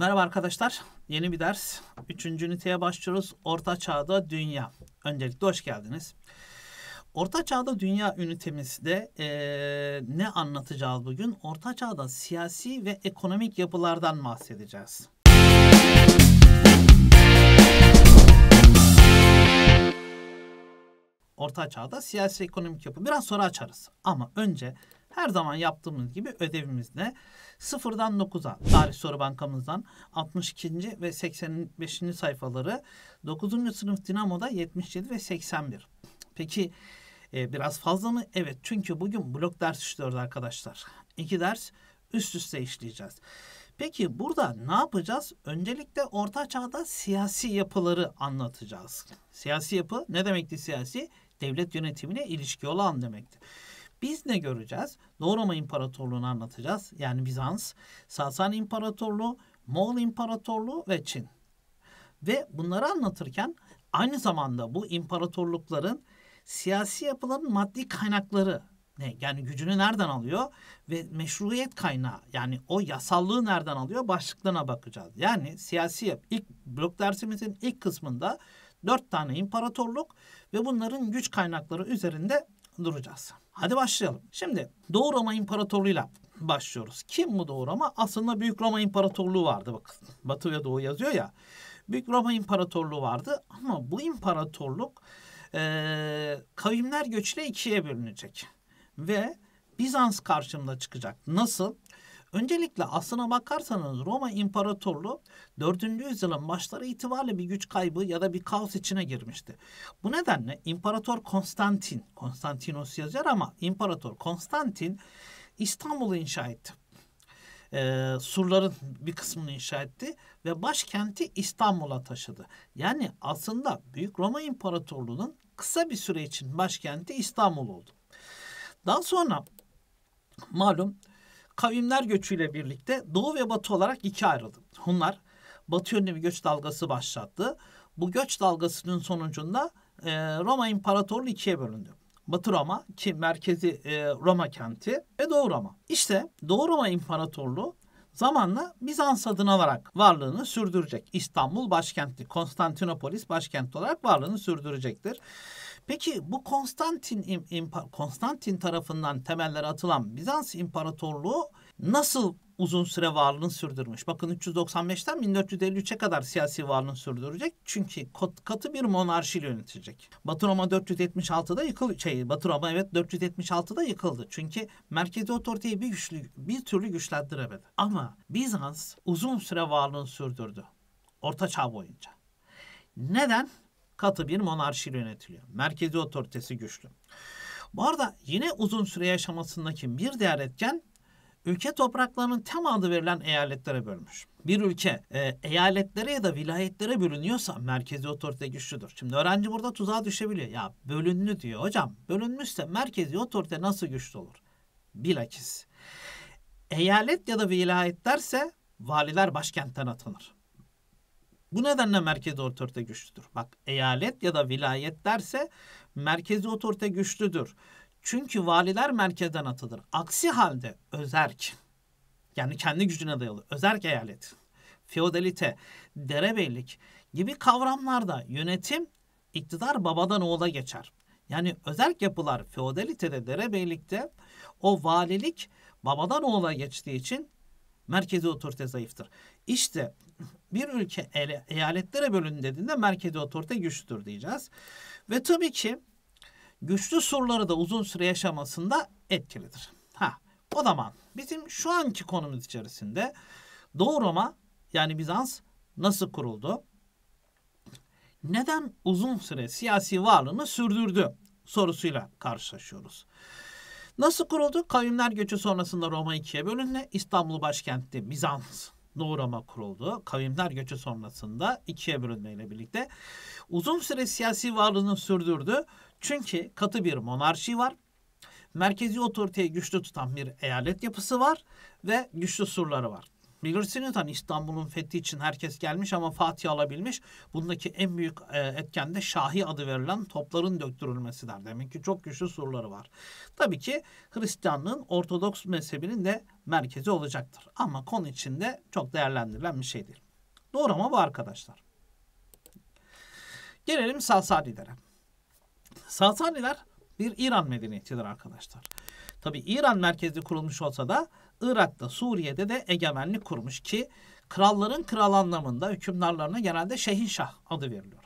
Merhaba arkadaşlar. Yeni bir ders. Üçüncü üniteye başlıyoruz. Orta Çağ'da Dünya. Öncelikle hoş geldiniz. Orta Çağ'da Dünya ünitemizde e, ne anlatacağız bugün? Orta Çağ'da siyasi ve ekonomik yapılardan bahsedeceğiz. Orta Çağ'da siyasi ekonomik yapı. Biraz sonra açarız. Ama önce her zaman yaptığımız gibi ödevimizde sıfırdan 9'a tarih soru bankamızdan 62. ve 85. sayfaları 9. sınıf Dinamo'da 77 ve 81. Peki e, biraz fazla mı? Evet çünkü bugün blok ders işliyoruz arkadaşlar. İki ders üst üste işleyeceğiz. Peki burada ne yapacağız? Öncelikle orta çağda siyasi yapıları anlatacağız. Siyasi yapı ne demekti siyasi? Devlet yönetimine ilişki olan demekti. Biz ne göreceğiz? Doğu Roma İmparatorluğunu anlatacağız. Yani Bizans, Sasan İmparatorluğu, Moğol İmparatorluğu ve Çin. Ve bunları anlatırken aynı zamanda bu imparatorlukların siyasi yapıların maddi kaynakları ne yani gücünü nereden alıyor ve meşruiyet kaynağı yani o yasallığı nereden alıyor başlıklarına bakacağız. Yani siyasi yap ilk blok dersimizin ilk kısmında dört tane imparatorluk ve bunların güç kaynakları üzerinde duracağız. Hadi başlayalım. Şimdi Doğu Roma İmparatorluğu'yla başlıyoruz. Kim bu Doğu Roma? Aslında Büyük Roma İmparatorluğu vardı. Bakın Batı ve Doğu yazıyor ya. Büyük Roma İmparatorluğu vardı ama bu imparatorluk e, kavimler göçle ikiye bölünecek. Ve Bizans karşımda çıkacak. Nasıl? Öncelikle aslına bakarsanız Roma İmparatorluğu 4. yüzyılın başları itibariyle bir güç kaybı ya da bir kaos içine girmişti. Bu nedenle İmparator Konstantin, Konstantinos yazar ama İmparator Konstantin İstanbul'u inşa etti. Ee, surların bir kısmını inşa etti ve başkenti İstanbul'a taşıdı. Yani aslında Büyük Roma İmparatorluğu'nun kısa bir süre için başkenti İstanbul oldu. Daha sonra malum kavimler göçüyle birlikte doğu ve batı olarak iki ayrıldı. Bunlar batı yönlü bir göç dalgası başlattı. Bu göç dalgasının sonucunda e, Roma İmparatorluğu ikiye bölündü. Batı Roma ki merkezi e, Roma kenti ve Doğu Roma. İşte Doğu Roma İmparatorluğu zamanla Bizans adını alarak varlığını sürdürecek. İstanbul başkenti, Konstantinopolis başkenti olarak varlığını sürdürecektir. Peki bu Konstantin Konstantin tarafından temeller atılan Bizans İmparatorluğu nasıl uzun süre varlığını sürdürmüş? Bakın 395'ten 1453'e kadar siyasi varlığını sürdürecek. Çünkü katı bir monarşiyle yönetecek. Batı Roma 476'da yıkıldı. Şey, Batı Roma evet 476'da yıkıldı. Çünkü merkezi otoriteyi bir, güçlü, bir türlü güçlendiremedi. Ama Bizans uzun süre varlığını sürdürdü. Orta Çağ boyunca. Neden? katı bir monarşi yönetiliyor. Merkezi otoritesi güçlü. Bu arada yine uzun süre yaşamasındaki bir diğer etken ülke topraklarının tem adı verilen eyaletlere bölmüş. Bir ülke e, eyaletlere ya da vilayetlere bölünüyorsa merkezi otorite güçlüdür. Şimdi öğrenci burada tuzağa düşebiliyor. Ya bölünlü diyor. Hocam bölünmüşse merkezi otorite nasıl güçlü olur? Bilakis. Eyalet ya da vilayetlerse valiler başkentten atanır. Bu nedenle merkezi otorite güçlüdür. Bak eyalet ya da vilayet derse merkezi otorite güçlüdür. Çünkü valiler merkezden atılır. Aksi halde özerk yani kendi gücüne dayalı özerk eyalet, feodalite, derebeylik gibi kavramlarda yönetim iktidar babadan oğula geçer. Yani özerk yapılar feodalitede, derebeylikte o valilik babadan oğula geçtiği için Merkezi otorite zayıftır. İşte bir ülke eyaletlere bölün dediğinde merkezi otorite güçlüdür diyeceğiz. Ve tabii ki güçlü surları da uzun süre yaşamasında etkilidir. Ha, o zaman bizim şu anki konumuz içerisinde Doğu Roma yani Bizans nasıl kuruldu? Neden uzun süre siyasi varlığını sürdürdü sorusuyla karşılaşıyoruz. Nasıl kuruldu? Kavimler göçü sonrasında Roma ikiye bölündü. İstanbul başkenti Bizans Doğu Roma kuruldu. Kavimler göçü sonrasında ikiye bölünmeyle birlikte uzun süre siyasi varlığını sürdürdü. Çünkü katı bir monarşi var. Merkezi otoriteyi güçlü tutan bir eyalet yapısı var ve güçlü surları var. Bilirsiniz hani İstanbul'un fethi için herkes gelmiş ama Fatih alabilmiş. Bundaki en büyük e, etken de Şahi adı verilen topların döktürülmesidir. Demek ki çok güçlü surları var. Tabii ki Hristiyanlığın Ortodoks mezhebinin de merkezi olacaktır. Ama konu içinde çok değerlendirilen bir şey değil. Doğru ama bu arkadaşlar. Gelelim Sasanilere. Sasaniler bir İran medeniyetidir arkadaşlar. Tabii İran merkezli kurulmuş olsa da Irak'ta, Suriye'de de egemenlik kurmuş ki kralların kral anlamında hükümdarlarına genelde şehinşah adı veriliyor.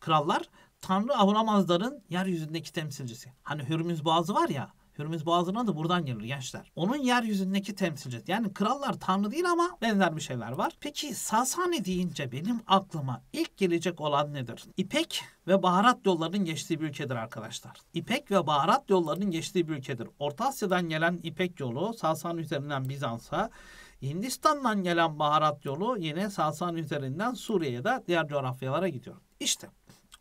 Krallar Tanrı Ahuramazda'nın yeryüzündeki temsilcisi. Hani Hürmüz Boğazı var ya Hürmüz Boğazı'na da buradan gelir gençler. Onun yeryüzündeki temsilcisi. Yani krallar tanrı değil ama benzer bir şeyler var. Peki Sasani deyince benim aklıma ilk gelecek olan nedir? İpek ve baharat yollarının geçtiği bir ülkedir arkadaşlar. İpek ve baharat yollarının geçtiği bir ülkedir. Orta Asya'dan gelen İpek yolu Sasani üzerinden Bizans'a, Hindistan'dan gelen baharat yolu yine Sasani üzerinden Suriye'ye de diğer coğrafyalara gidiyor. İşte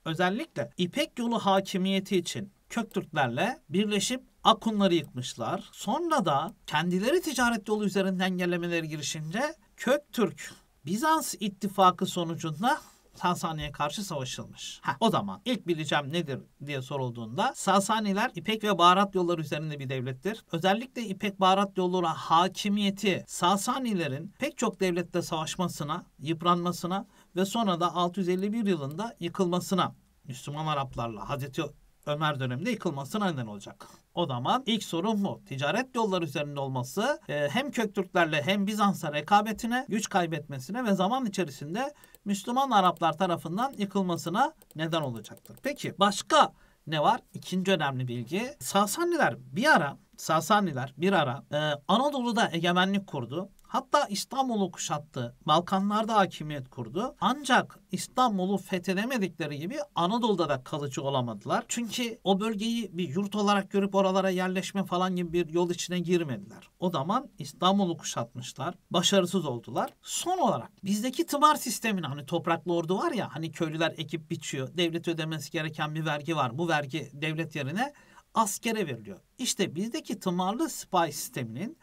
özellikle İpek yolu hakimiyeti için Köktürklerle birleşip Akunları yıkmışlar. Sonra da kendileri ticaret yolu üzerinden engellemeleri girişince Köktürk Bizans ittifakı sonucunda Sasani'ye karşı savaşılmış. Heh, o zaman ilk bileceğim nedir diye sorulduğunda Sasaniler İpek ve Baharat yolları üzerinde bir devlettir. Özellikle İpek Baharat yolları hakimiyeti Sasanilerin pek çok devlette savaşmasına, yıpranmasına ve sonra da 651 yılında yıkılmasına Müslüman Araplarla Hazreti Ömer döneminde yıkılmasına neden olacak. O zaman ilk sorun bu. Ticaret yolları üzerinde olması e, hem Köktürklerle hem Bizans'a rekabetine, güç kaybetmesine ve zaman içerisinde Müslüman Araplar tarafından yıkılmasına neden olacaktır. Peki başka ne var? İkinci önemli bilgi. Sasaniler bir ara Sasaniler bir ara e, Anadolu'da egemenlik kurdu. Hatta İstanbul'u kuşattı. Balkanlarda hakimiyet kurdu. Ancak İstanbul'u fethedemedikleri gibi Anadolu'da da kalıcı olamadılar. Çünkü o bölgeyi bir yurt olarak görüp oralara yerleşme falan gibi bir yol içine girmediler. O zaman İstanbul'u kuşatmışlar. Başarısız oldular. Son olarak bizdeki tımar sistemini hani topraklı ordu var ya hani köylüler ekip biçiyor. Devlet ödemesi gereken bir vergi var. Bu vergi devlet yerine askere veriliyor. İşte bizdeki tımarlı spy sisteminin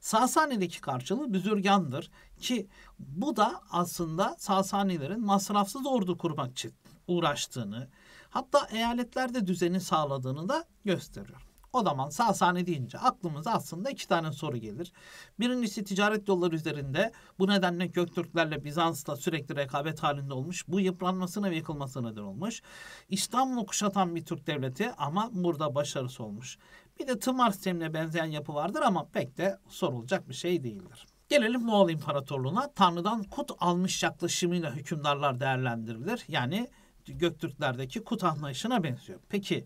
Sasani'deki karşılığı büzürgandır ki bu da aslında Sasanilerin masrafsız ordu kurmak için uğraştığını hatta eyaletlerde düzeni sağladığını da gösteriyor. O zaman Sasani deyince aklımıza aslında iki tane soru gelir. Birincisi ticaret yolları üzerinde bu nedenle Göktürklerle Bizans'ta sürekli rekabet halinde olmuş. Bu yıpranmasına ve yıkılmasına neden olmuş. İstanbul'u kuşatan bir Türk devleti ama burada başarısı olmuş. Bir de tımar sistemine benzeyen yapı vardır ama pek de sorulacak bir şey değildir. Gelelim Moğol İmparatorluğu'na. Tanrı'dan kut almış yaklaşımıyla hükümdarlar değerlendirilir. Yani Göktürklerdeki kut anlayışına benziyor. Peki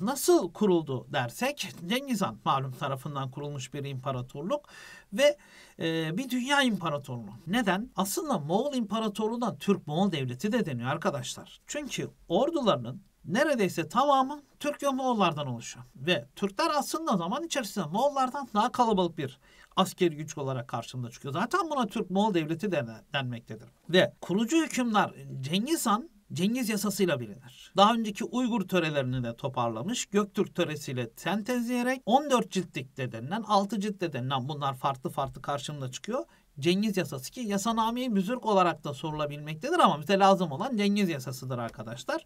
nasıl kuruldu dersek Cengiz Han malum tarafından kurulmuş bir imparatorluk ve e, bir dünya imparatorluğu. Neden? Aslında Moğol İmparatorluğu'na Türk-Moğol Devleti de deniyor arkadaşlar. Çünkü ordularının neredeyse tamamı Türk ve Moğollardan oluşuyor. Ve Türkler aslında zaman içerisinde Moğollardan daha kalabalık bir askeri güç olarak karşımıza çıkıyor. Zaten buna Türk-Moğol devleti denmektedir. Ve kurucu hükümdar Cengiz Han Cengiz yasasıyla bilinir. Daha önceki Uygur törelerini de toparlamış, Göktürk töresiyle sentezleyerek 14 ciltlikte denilen, 6 ciltte denilen bunlar farklı farklı karşımda çıkıyor. Cengiz yasası ki yasanameyi müzürk olarak da sorulabilmektedir ama bize lazım olan Cengiz yasasıdır arkadaşlar.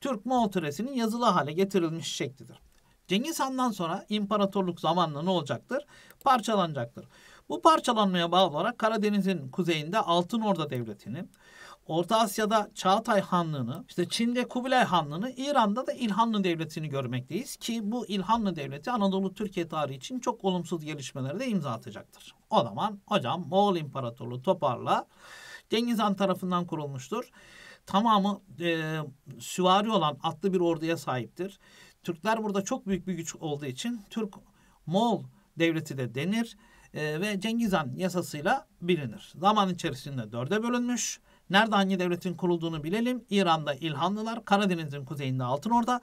Türk Moğol töresinin yazılı hale getirilmiş şeklidir. Cengiz Han'dan sonra imparatorluk zamanla ne olacaktır? Parçalanacaktır. Bu parçalanmaya bağlı olarak Karadeniz'in kuzeyinde Altın Orda Devleti'ni, Orta Asya'da Çağatay Hanlığı'nı, işte Çin'de Kubilay Hanlığı'nı, İran'da da İlhanlı Devleti'ni görmekteyiz ki bu İlhanlı Devleti Anadolu Türkiye tarihi için çok olumsuz gelişmelere de imza atacaktır. O zaman hocam Moğol İmparatorluğu toparla Cengiz Han tarafından kurulmuştur tamamı e, süvari olan atlı bir orduya sahiptir. Türkler burada çok büyük bir güç olduğu için Türk Moğol devleti de denir e, ve Cengiz Han yasasıyla bilinir. Zaman içerisinde dörde bölünmüş. Nerede hangi devletin kurulduğunu bilelim. İran'da İlhanlılar, Karadeniz'in kuzeyinde altın Altınorda,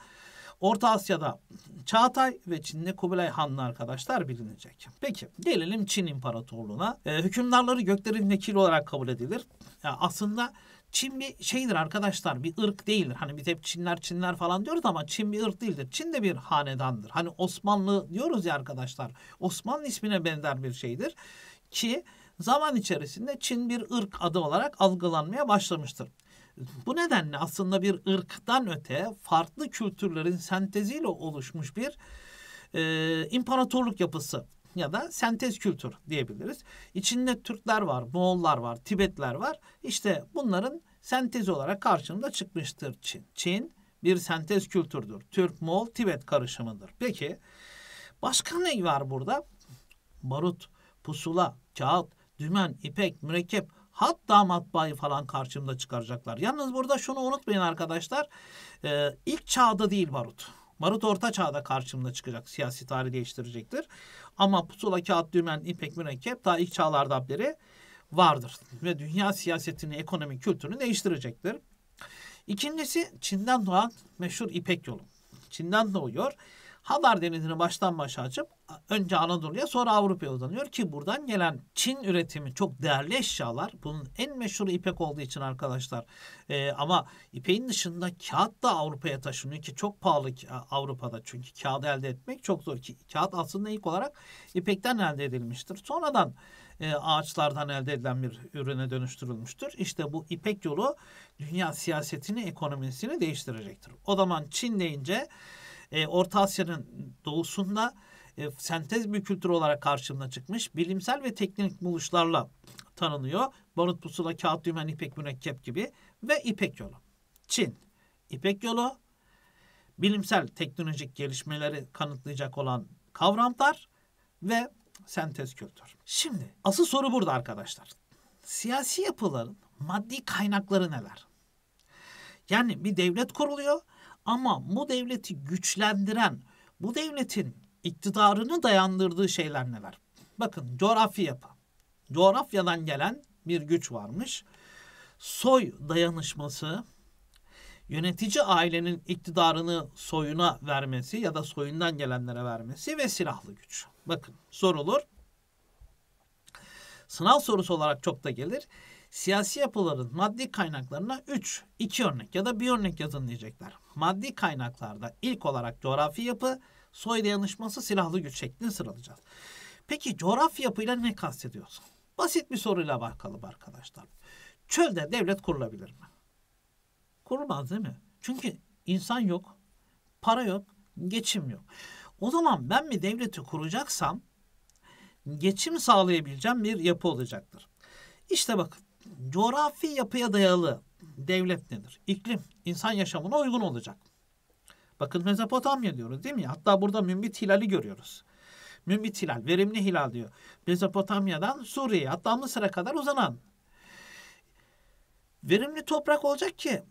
Orta Asya'da Çağatay ve Çin'de Kubilay Hanlı arkadaşlar bilinecek. Peki gelelim Çin İmparatorluğu'na. E, hükümdarları göklerin vekili olarak kabul edilir. Yani aslında aslında Çin bir şeydir arkadaşlar bir ırk değildir. Hani biz hep Çinler Çinler falan diyoruz ama Çin bir ırk değildir. Çin de bir hanedandır. Hani Osmanlı diyoruz ya arkadaşlar. Osmanlı ismine benzer bir şeydir. Ki zaman içerisinde Çin bir ırk adı olarak algılanmaya başlamıştır. Bu nedenle aslında bir ırktan öte farklı kültürlerin senteziyle oluşmuş bir e, imparatorluk yapısı ya da sentez kültür diyebiliriz. İçinde Türkler var, Moğollar var, Tibetler var. İşte bunların sentez olarak karşımda çıkmıştır Çin. Çin bir sentez kültürdür. Türk, Moğol, Tibet karışımıdır. Peki başka ne var burada? Barut, pusula, kağıt, dümen, ipek, mürekkep hatta matbaayı falan karşımda çıkaracaklar. Yalnız burada şunu unutmayın arkadaşlar. Ee, ilk çağda değil barut. Barut Orta Çağ'da karşımda çıkacak. Siyasi tarihi değiştirecektir. Ama pusula, kağıt, dümen, ipek, mürekkep daha ilk çağlardan beri vardır. Ve dünya siyasetini, ekonomi, kültürünü değiştirecektir. İkincisi Çin'den doğan meşhur İpek yolu. Çin'den doğuyor. Hadar Denizi'ni baştan başa açıp önce Anadolu'ya sonra Avrupa'ya uzanıyor ki buradan gelen Çin üretimi çok değerli eşyalar. Bunun en meşhuru ipek olduğu için arkadaşlar. E, ama ipeğin dışında kağıt da Avrupa'ya taşınıyor ki çok pahalı Avrupa'da. Çünkü kağıdı elde etmek çok zor ki kağıt aslında ilk olarak ipekten elde edilmiştir. Sonradan e, ağaçlardan elde edilen bir ürüne dönüştürülmüştür. İşte bu ipek yolu dünya siyasetini, ekonomisini değiştirecektir. O zaman Çin deyince e, Orta Asya'nın doğusunda e, sentez bir kültür olarak karşımına çıkmış. Bilimsel ve teknik buluşlarla tanınıyor. Barut pusula, kağıt dümen, ipek mürekkep gibi ve İpek yolu. Çin, İpek yolu bilimsel teknolojik gelişmeleri kanıtlayacak olan kavramlar ve sentez kültür. Şimdi asıl soru burada arkadaşlar. Siyasi yapıların maddi kaynakları neler? Yani bir devlet kuruluyor ama bu devleti güçlendiren, bu devletin iktidarını dayandırdığı şeyler neler? Bakın coğrafi yapı. Coğrafyadan gelen bir güç varmış. Soy dayanışması, yönetici ailenin iktidarını soyuna vermesi ya da soyundan gelenlere vermesi ve silahlı güç. Bakın sorulur. Sınav sorusu olarak çok da gelir. Siyasi yapıların maddi kaynaklarına 3, 2 örnek ya da bir örnek yazın diyecekler maddi kaynaklarda ilk olarak coğrafi yapı, soy dayanışması, silahlı güç şeklinde sıralayacağız. Peki coğrafi yapıyla ne kastediyoruz? Basit bir soruyla bakalım arkadaşlar. Çölde devlet kurulabilir mi? Kurulmaz değil mi? Çünkü insan yok, para yok, geçim yok. O zaman ben bir devleti kuracaksam geçim sağlayabileceğim bir yapı olacaktır. İşte bakın coğrafi yapıya dayalı devlet nedir? İklim insan yaşamına uygun olacak. Bakın Mezopotamya diyoruz değil mi? Hatta burada Mümbit Hilal'i görüyoruz. Mümbit Hilal, verimli hilal diyor. Mezopotamya'dan Suriye'ye hatta Mısır'a kadar uzanan. Verimli toprak olacak ki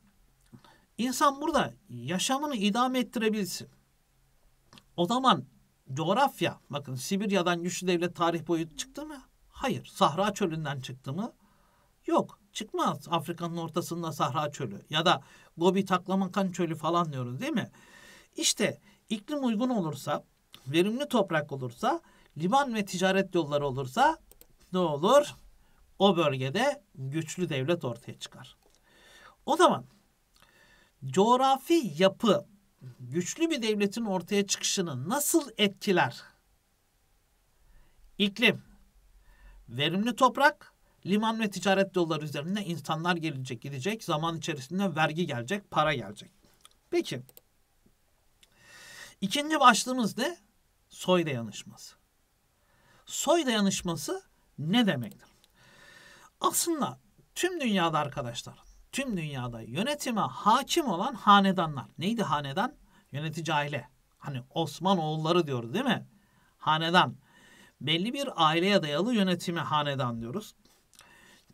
insan burada yaşamını idame ettirebilsin. O zaman coğrafya, bakın Sibirya'dan güçlü devlet tarih boyu çıktı mı? Hayır. Sahra çölünden çıktı mı? Yok çıkmaz Afrika'nın ortasında Sahra Çölü ya da Gobi Taklamakan Çölü falan diyoruz değil mi? İşte iklim uygun olursa, verimli toprak olursa, liman ve ticaret yolları olursa ne olur? O bölgede güçlü devlet ortaya çıkar. O zaman coğrafi yapı güçlü bir devletin ortaya çıkışını nasıl etkiler? İklim, verimli toprak Liman ve ticaret yolları üzerinde insanlar gelecek gidecek. Zaman içerisinde vergi gelecek, para gelecek. Peki. İkinci başlığımız ne? Soy dayanışması. Soy dayanışması ne demektir? Aslında tüm dünyada arkadaşlar, tüm dünyada yönetime hakim olan hanedanlar. Neydi hanedan? Yönetici aile. Hani Osmanoğulları diyordu değil mi? Hanedan. Belli bir aileye dayalı yönetimi hanedan diyoruz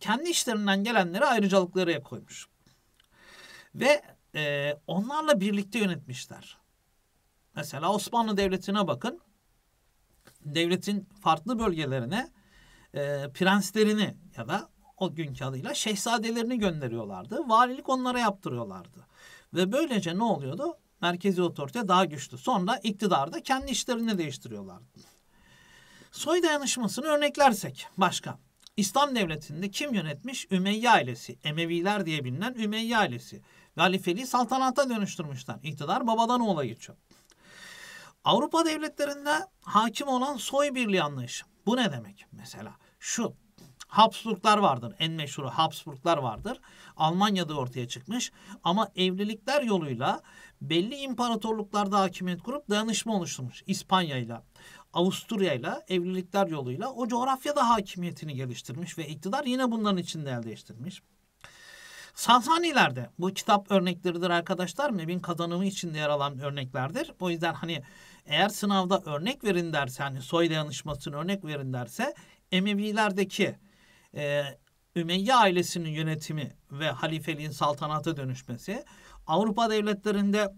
kendi işlerinden gelenleri ayrıcalıklara koymuş. Ve e, onlarla birlikte yönetmişler. Mesela Osmanlı Devleti'ne bakın. Devletin farklı bölgelerine e, prenslerini ya da o günkü adıyla şehzadelerini gönderiyorlardı. Valilik onlara yaptırıyorlardı. Ve böylece ne oluyordu? Merkezi otorite daha güçlü. Sonra iktidarda kendi işlerini değiştiriyorlardı. Soy dayanışmasını örneklersek başka. İslam devletinde kim yönetmiş? Ümeyye ailesi. Emeviler diye bilinen Ümeyye ailesi. Ve saltanata dönüştürmüşler. İktidar babadan oğula geçiyor. Avrupa devletlerinde hakim olan soy birliği anlayışı. Bu ne demek? Mesela şu Habsburglar vardır. En meşhuru Habsburglar vardır. Almanya'da ortaya çıkmış. Ama evlilikler yoluyla belli imparatorluklarda hakimiyet kurup dayanışma oluşturmuş İspanya ile. Avusturya ile evlilikler yoluyla o coğrafyada hakimiyetini geliştirmiş ve iktidar yine bunların içinde elde ettirmiş. Sasanilerde bu kitap örnekleridir arkadaşlar. Mebin kazanımı içinde yer alan örneklerdir. O yüzden hani eğer sınavda örnek verin derse hani soy dayanışmasını örnek verin derse Emevilerdeki e, Ümeyye ailesinin yönetimi ve halifeliğin saltanata dönüşmesi Avrupa devletlerinde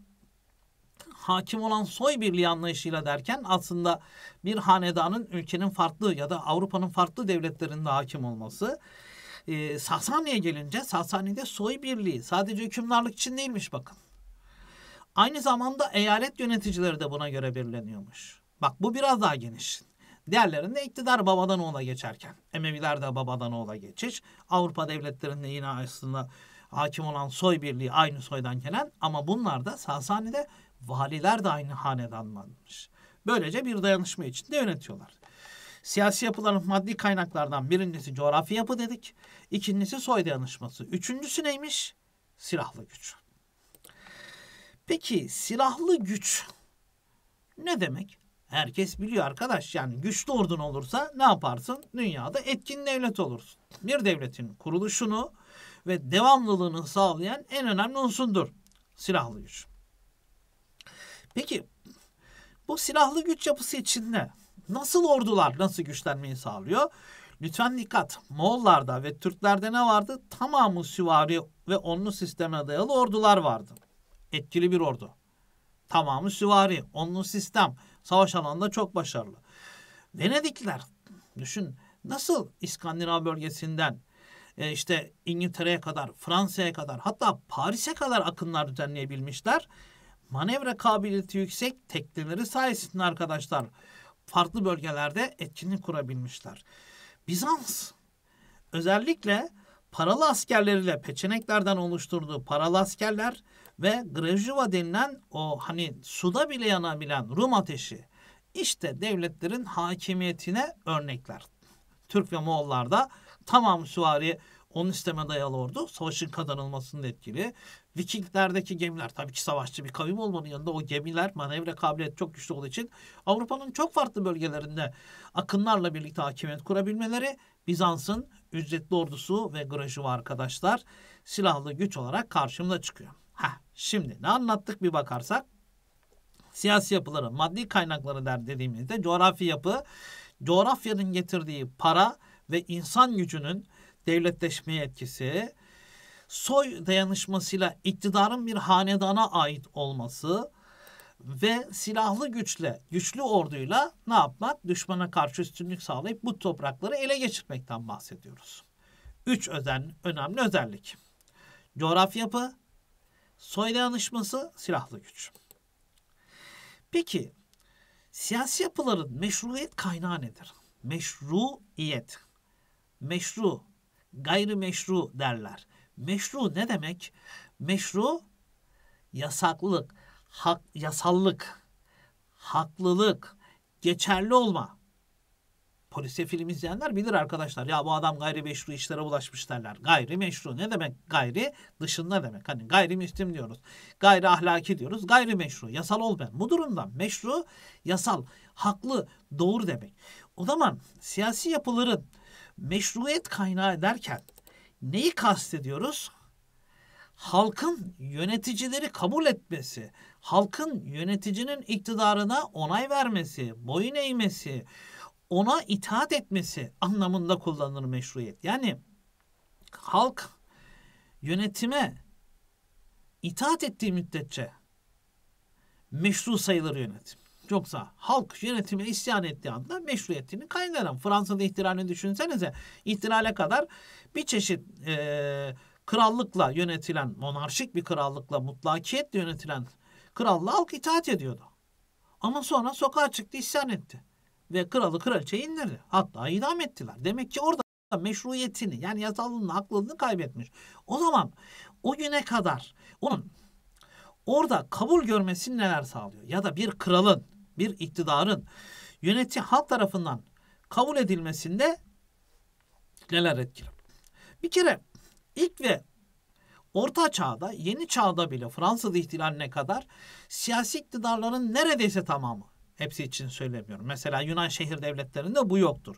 hakim olan soy birliği anlayışıyla derken aslında bir hanedanın ülkenin farklı ya da Avrupa'nın farklı devletlerinde hakim olması. Ee, Sasani'ye gelince Sasani'de soy birliği sadece hükümdarlık için değilmiş bakın. Aynı zamanda eyalet yöneticileri de buna göre belirleniyormuş. Bak bu biraz daha geniş. Diğerlerinde iktidar babadan oğula geçerken. Emeviler de babadan oğula geçiş. Avrupa devletlerinde yine aslında hakim olan soy birliği aynı soydan gelen ama bunlar da Sasani'de Valiler de aynı hanedanlanmış. Böylece bir dayanışma içinde yönetiyorlar. Siyasi yapıların maddi kaynaklardan birincisi coğrafi yapı dedik. İkincisi soy dayanışması. Üçüncüsü neymiş? Silahlı güç. Peki silahlı güç ne demek? Herkes biliyor arkadaş yani güçlü ordun olursa ne yaparsın? Dünyada etkin devlet olursun. Bir devletin kuruluşunu ve devamlılığını sağlayan en önemli unsundur silahlı güç. Peki bu silahlı güç yapısı içinde nasıl ordular nasıl güçlenmeyi sağlıyor? Lütfen dikkat. Moğollarda ve Türklerde ne vardı? Tamamı süvari ve onlu sisteme dayalı ordular vardı. Etkili bir ordu. Tamamı süvari, onlu sistem. Savaş alanında çok başarılı. Venedikliler, düşün nasıl İskandinav bölgesinden e, işte İngiltere'ye kadar, Fransa'ya kadar hatta Paris'e kadar akınlar düzenleyebilmişler manevra kabiliyeti yüksek tekneleri sayesinde arkadaşlar farklı bölgelerde etkinlik kurabilmişler. Bizans özellikle paralı askerleriyle peçeneklerden oluşturduğu paralı askerler ve Grejuva denilen o hani suda bile yanabilen Rum ateşi işte devletlerin hakimiyetine örnekler. Türk ve da tamam süvari 10 isteme dayalı ordu savaşın kazanılmasında etkili. Vikinglerdeki gemiler tabii ki savaşçı bir kavim olmanın yanında o gemiler manevra kabiliyeti çok güçlü olduğu için Avrupa'nın çok farklı bölgelerinde akınlarla birlikte hakimiyet kurabilmeleri Bizans'ın ücretli ordusu ve grajı arkadaşlar silahlı güç olarak karşımda çıkıyor. Heh, şimdi ne anlattık bir bakarsak siyasi yapıları, maddi kaynakları der dediğimizde coğrafi yapı, coğrafyanın getirdiği para ve insan gücünün devletleşmeye etkisi, soy dayanışmasıyla iktidarın bir hanedana ait olması ve silahlı güçle, güçlü orduyla ne yapmak? Düşmana karşı üstünlük sağlayıp bu toprakları ele geçirmekten bahsediyoruz. Üç özen, önemli özellik. Coğrafya yapı, soy dayanışması, silahlı güç. Peki, siyasi yapıların meşruiyet kaynağı nedir? Meşruiyet. Meşru, gayrimeşru derler. Meşru ne demek? Meşru yasaklık, hak, yasallık, haklılık, geçerli olma. Polise film izleyenler bilir arkadaşlar. Ya bu adam gayri meşru işlere bulaşmış derler. Gayri meşru ne demek? Gayri dışında demek. Hani gayri müslim diyoruz. Gayri ahlaki diyoruz. Gayri meşru. Yasal olmayan. Bu durumda meşru yasal, haklı, doğru demek. O zaman siyasi yapıların meşruiyet kaynağı derken Neyi kastediyoruz? Halkın yöneticileri kabul etmesi, halkın yöneticinin iktidarına onay vermesi, boyun eğmesi, ona itaat etmesi anlamında kullanılır meşruiyet. Yani halk yönetime itaat ettiği müddetçe meşru sayılır yönetim. Yoksa halk yönetime isyan ettiği anda meşruiyetini kaynarım. Fransa'da ihtilalini düşünsenize. İhtilale kadar bir çeşit e, krallıkla yönetilen, monarşik bir krallıkla, mutlakiyetle yönetilen krallığa halk itaat ediyordu. Ama sonra sokağa çıktı, isyan etti. Ve kralı kraliçeyi indirdi. Hatta idam ettiler. Demek ki orada meşruiyetini yani yasallığını, aklını kaybetmiş. O zaman o güne kadar onun orada kabul görmesini neler sağlıyor? Ya da bir kralın bir iktidarın yönetici halk tarafından kabul edilmesinde neler etkili? Bir kere ilk ve Orta Çağ'da, Yeni Çağ'da bile Fransız ihtilaline kadar siyasi iktidarların neredeyse tamamı, hepsi için söylemiyorum. Mesela Yunan şehir devletlerinde bu yoktur.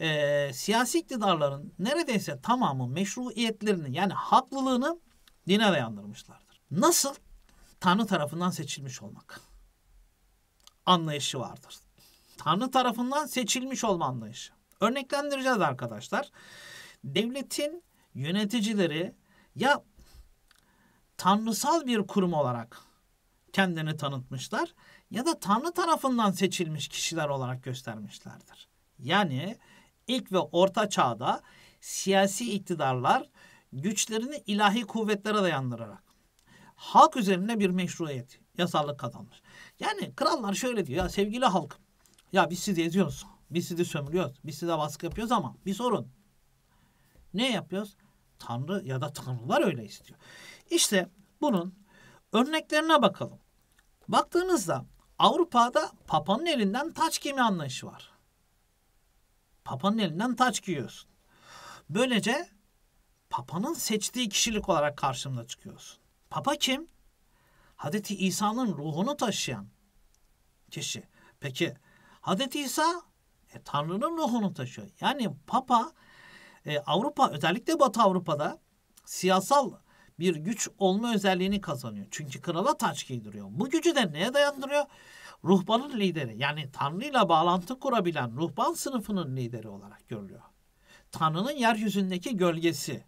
Ee, siyasi iktidarların neredeyse tamamı meşruiyetlerini yani haklılığını dine dayandırmışlardır. Nasıl? Tanrı tarafından seçilmiş olmak anlayışı vardır. Tanrı tarafından seçilmiş olma anlayışı. Örneklendireceğiz arkadaşlar. Devletin yöneticileri ya tanrısal bir kurum olarak kendini tanıtmışlar ya da Tanrı tarafından seçilmiş kişiler olarak göstermişlerdir. Yani ilk ve orta çağda siyasi iktidarlar güçlerini ilahi kuvvetlere dayandırarak halk üzerine bir meşruiyet yazarlık kazanmış. Yani krallar şöyle diyor ya sevgili halk ya biz sizi eziyoruz. Biz sizi sömürüyoruz. Biz size baskı yapıyoruz ama bir sorun. Ne yapıyoruz? Tanrı ya da tanrılar öyle istiyor. İşte bunun örneklerine bakalım. Baktığınızda Avrupa'da papanın elinden taç giyme anlayışı var. Papanın elinden taç giyiyorsun. Böylece papanın seçtiği kişilik olarak karşımda çıkıyorsun. Papa kim? Hazreti İsa'nın ruhunu taşıyan kişi. Peki Hazreti İsa e, Tanrı'nın ruhunu taşıyor. Yani Papa e, Avrupa özellikle Batı Avrupa'da siyasal bir güç olma özelliğini kazanıyor. Çünkü krala taç giydiriyor. Bu gücü de neye dayandırıyor? Ruhbanın lideri yani Tanrı'yla bağlantı kurabilen ruhban sınıfının lideri olarak görülüyor. Tanrı'nın yeryüzündeki gölgesi.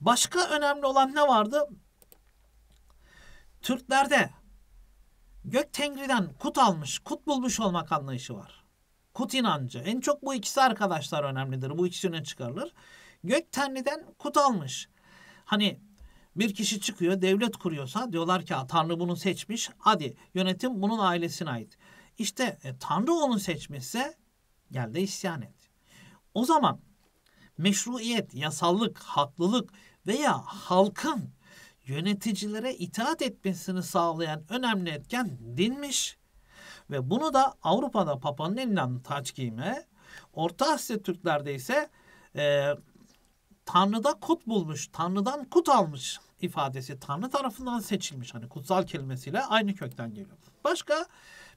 Başka önemli olan ne vardı? Türklerde gök tengriden kut almış, kut bulmuş olmak anlayışı var. Kut inancı. En çok bu ikisi arkadaşlar önemlidir. Bu ikisi öne çıkarılır. Gök tenliden kut almış. Hani bir kişi çıkıyor devlet kuruyorsa diyorlar ki Tanrı bunu seçmiş. Hadi yönetim bunun ailesine ait. İşte e, Tanrı onu seçmişse gel de isyan et. O zaman meşruiyet, yasallık, haklılık veya halkın yöneticilere itaat etmesini sağlayan önemli etken dinmiş. Ve bunu da Avrupa'da Papa'nın elinden taç giyme, Orta Asya Türklerde ise e, Tanrı'da kut bulmuş, Tanrı'dan kut almış ifadesi Tanrı tarafından seçilmiş. Hani kutsal kelimesiyle aynı kökten geliyor. Başka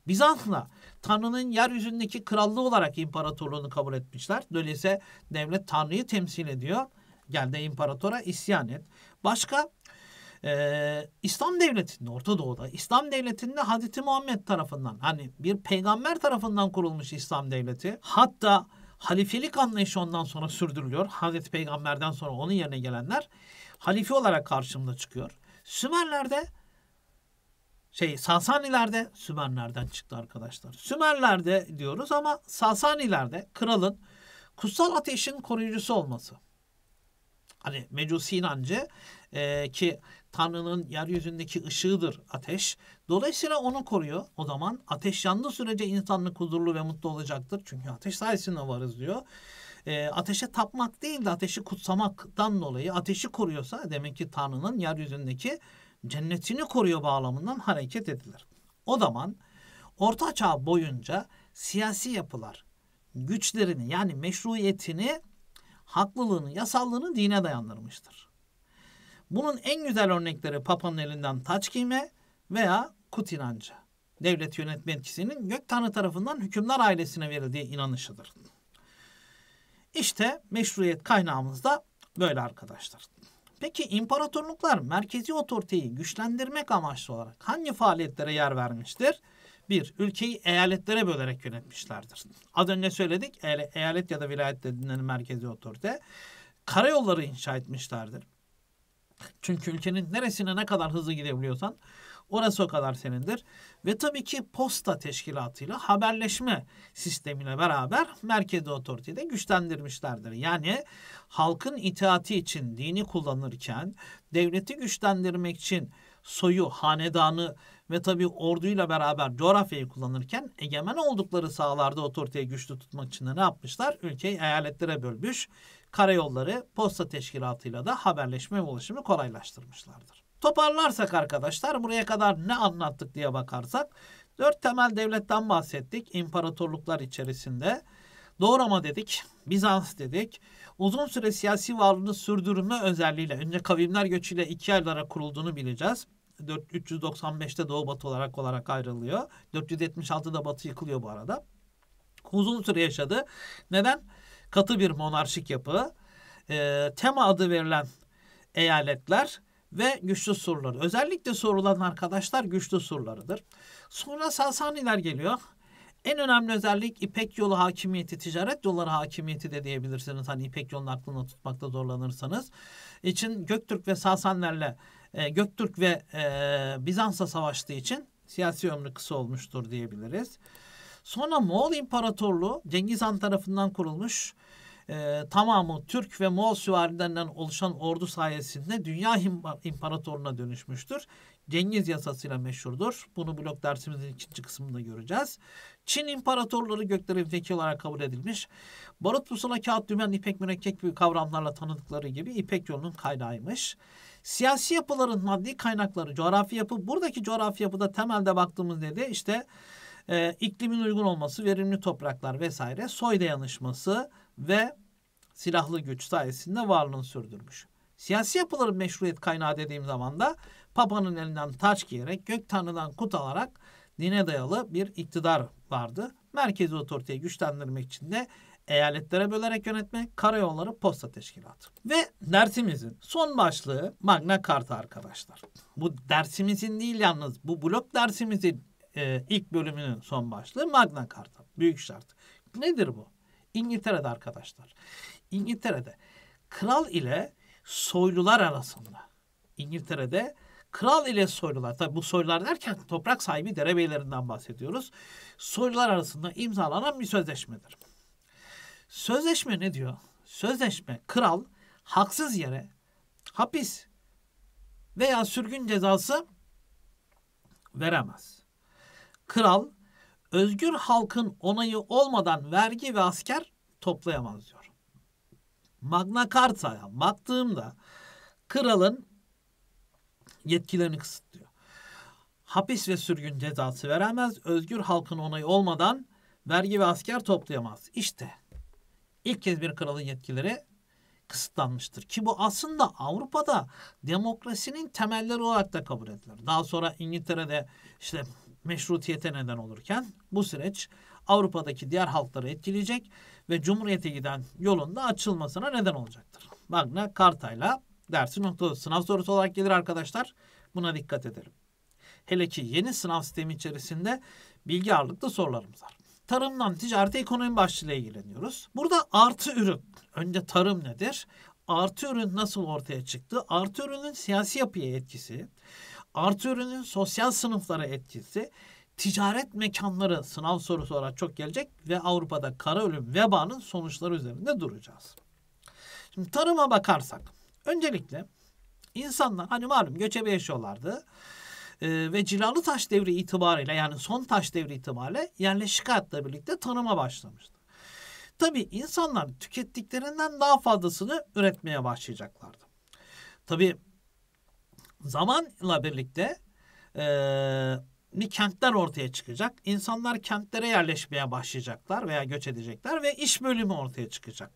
Bizans'la Tanrı'nın yeryüzündeki krallığı olarak imparatorluğunu kabul etmişler. dolayısıyla devlet Tanrı'yı temsil ediyor. Gel de imparatora isyan et. Başka e, İslam devletinde, Orta Doğu'da İslam devletinde Hazreti Muhammed tarafından hani bir peygamber tarafından kurulmuş İslam devleti. Hatta halifelik anlayışı ondan sonra sürdürülüyor. Hazreti Peygamber'den sonra onun yerine gelenler halife olarak karşımda çıkıyor. Sümerler'de şey Sasanilerde Sümerlerden çıktı arkadaşlar. Sümerlerde diyoruz ama Sasanilerde kralın kutsal ateşin koruyucusu olması. Hani Mecusi inancı e, ki Tanrı'nın yeryüzündeki ışığıdır ateş. Dolayısıyla onu koruyor. O zaman ateş yandığı sürece insanlık huzurlu ve mutlu olacaktır. Çünkü ateş sayesinde varız diyor. E, ateşe tapmak değil de ateşi kutsamaktan dolayı ateşi koruyorsa demek ki Tanrı'nın yeryüzündeki cennetini koruyor bağlamından hareket edilir. O zaman Orta Çağ boyunca siyasi yapılar güçlerini yani meşruiyetini, haklılığını, yasallığını dine dayandırmıştır. Bunun en güzel örnekleri Papa'nın elinden taç giyme veya kut inancı. Devlet yönetme etkisinin gök tanrı tarafından hükümler ailesine verildiği inanışıdır. İşte meşruiyet kaynağımız da böyle arkadaşlar. Peki imparatorluklar merkezi otoriteyi güçlendirmek amaçlı olarak hangi faaliyetlere yer vermiştir? Bir, ülkeyi eyaletlere bölerek yönetmişlerdir. Az önce söyledik, eyalet ya da vilayet dediğinden merkezi otorite. Karayolları inşa etmişlerdir. Çünkü ülkenin neresine ne kadar hızlı gidebiliyorsan orası o kadar senindir. Ve tabii ki posta teşkilatıyla haberleşme sistemine beraber merkezi otoriteyi de güçlendirmişlerdir. Yani halkın itaati için dini kullanırken devleti güçlendirmek için soyu, hanedanı ve tabii orduyla beraber coğrafyayı kullanırken egemen oldukları sahalarda otoriteyi güçlü tutmak için de ne yapmışlar? Ülkeyi eyaletlere bölmüş karayolları posta teşkilatıyla da haberleşme ve ulaşımı kolaylaştırmışlardır. Toparlarsak arkadaşlar buraya kadar ne anlattık diye bakarsak dört temel devletten bahsettik imparatorluklar içerisinde. Doğu Roma dedik, Bizans dedik. Uzun süre siyasi varlığını sürdürme özelliğiyle önce kavimler göçüyle iki aylara kurulduğunu bileceğiz. 395'te Doğu Batı olarak olarak ayrılıyor. 476'da Batı yıkılıyor bu arada. Uzun süre yaşadı. Neden? katı bir monarşik yapı, e, tema adı verilen eyaletler ve güçlü surları. Özellikle sorulan arkadaşlar güçlü surlarıdır. Sonra Sasaniler geliyor. En önemli özellik İpek yolu hakimiyeti, ticaret yolları hakimiyeti de diyebilirsiniz. Hani İpek yolunu aklında tutmakta zorlanırsanız. İçin Göktürk ve Sasanlerle e, Göktürk ve e, Bizans'la savaştığı için siyasi ömrü kısa olmuştur diyebiliriz. Sonra Moğol İmparatorluğu Cengiz Han tarafından kurulmuş e, tamamı Türk ve Moğol süvarilerinden oluşan ordu sayesinde dünya imparatoruna dönüşmüştür. Cengiz yasasıyla meşhurdur. Bunu blok dersimizin ikinci kısmında göreceğiz. Çin imparatorları göklerin zeki olarak kabul edilmiş. Barut pusula kağıt dümen ipek mürekkep gibi kavramlarla tanıdıkları gibi ipek yolunun kaynağıymış. Siyasi yapıların maddi kaynakları, coğrafi yapı. Buradaki coğrafi yapıda temelde baktığımız ne işte e, iklimin uygun olması, verimli topraklar vesaire, soy dayanışması ve silahlı güç sayesinde varlığını sürdürmüş. Siyasi yapıların meşruiyet kaynağı dediğim zaman da Papa'nın elinden taç giyerek, gök tanrıdan kut alarak dine dayalı bir iktidar vardı. Merkezi otoriteyi güçlendirmek için de eyaletlere bölerek yönetme, karayolları posta teşkilatı. Ve dersimizin son başlığı Magna Carta arkadaşlar. Bu dersimizin değil yalnız bu blok dersimizin e, ilk bölümünün son başlığı Magna Carta. Büyük şart. Nedir bu? İngiltere'de arkadaşlar. İngiltere'de kral ile soylular arasında. İngiltere'de kral ile soylular, tabi bu soylular derken toprak sahibi derebeylerinden bahsediyoruz. Soylular arasında imzalanan bir sözleşmedir. Sözleşme ne diyor? Sözleşme kral haksız yere hapis veya sürgün cezası veremez. Kral özgür halkın onayı olmadan vergi ve asker toplayamaz diyor. Magna Carta'ya baktığımda kralın yetkilerini kısıtlıyor. Hapis ve sürgün cezası veremez, özgür halkın onayı olmadan vergi ve asker toplayamaz. İşte ilk kez bir kralın yetkileri kısıtlanmıştır. Ki bu aslında Avrupa'da demokrasinin temelleri olarak da kabul edilir. Daha sonra İngiltere'de işte meşrutiyete neden olurken bu süreç Avrupa'daki diğer halkları etkileyecek ve Cumhuriyete giden yolun da açılmasına neden olacaktır. Magna Carta'yla dersi noktalı sınav sorusu olarak gelir arkadaşlar. Buna dikkat edelim. Hele ki yeni sınav sistemi içerisinde bilgi ağırlıklı sorularımız var. Tarımdan ticarete ekonomi başlığıyla ilgileniyoruz. Burada artı ürün. Önce tarım nedir? Artı ürün nasıl ortaya çıktı? Artı ürünün siyasi yapıya etkisi, artı ürünün sosyal sınıflara etkisi, ticaret mekanları sınav sorusu olarak çok gelecek ve Avrupa'da kara ölüm vebanın sonuçları üzerinde duracağız. Şimdi tarıma bakarsak öncelikle insanlar hani malum göçebe yaşıyorlardı ee, ve cilalı taş devri itibariyle yani son taş devri itibariyle yerleşik hayatla birlikte tarıma başlamıştı. Tabii insanlar tükettiklerinden daha fazlasını üretmeye başlayacaklardı. Tabii zamanla birlikte e, kentler ortaya çıkacak. İnsanlar kentlere yerleşmeye başlayacaklar veya göç edecekler ve iş bölümü ortaya çıkacak.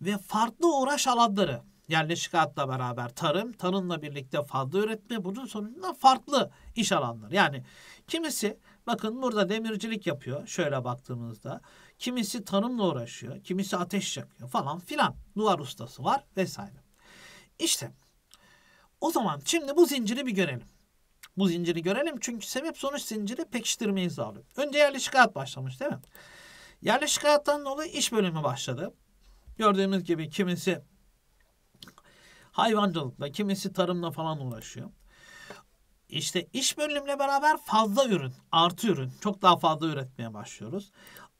Ve farklı uğraş alanları yerleşik hayatla beraber tarım, tarımla birlikte fazla üretme bunun sonunda farklı iş alanları. Yani kimisi bakın burada demircilik yapıyor şöyle baktığımızda. Kimisi tarımla uğraşıyor, kimisi ateş yakıyor falan filan. Duvar ustası var vesaire. İşte o zaman şimdi bu zinciri bir görelim bu zinciri görelim. Çünkü sebep sonuç zinciri pekiştirmeyi sağlıyor. Önce yerleşik hayat başlamış değil mi? Yerleşik hayattan dolayı iş bölümü başladı. Gördüğümüz gibi kimisi hayvancılıkla, kimisi tarımla falan uğraşıyor. İşte iş bölümle beraber fazla ürün, artı ürün, çok daha fazla üretmeye başlıyoruz.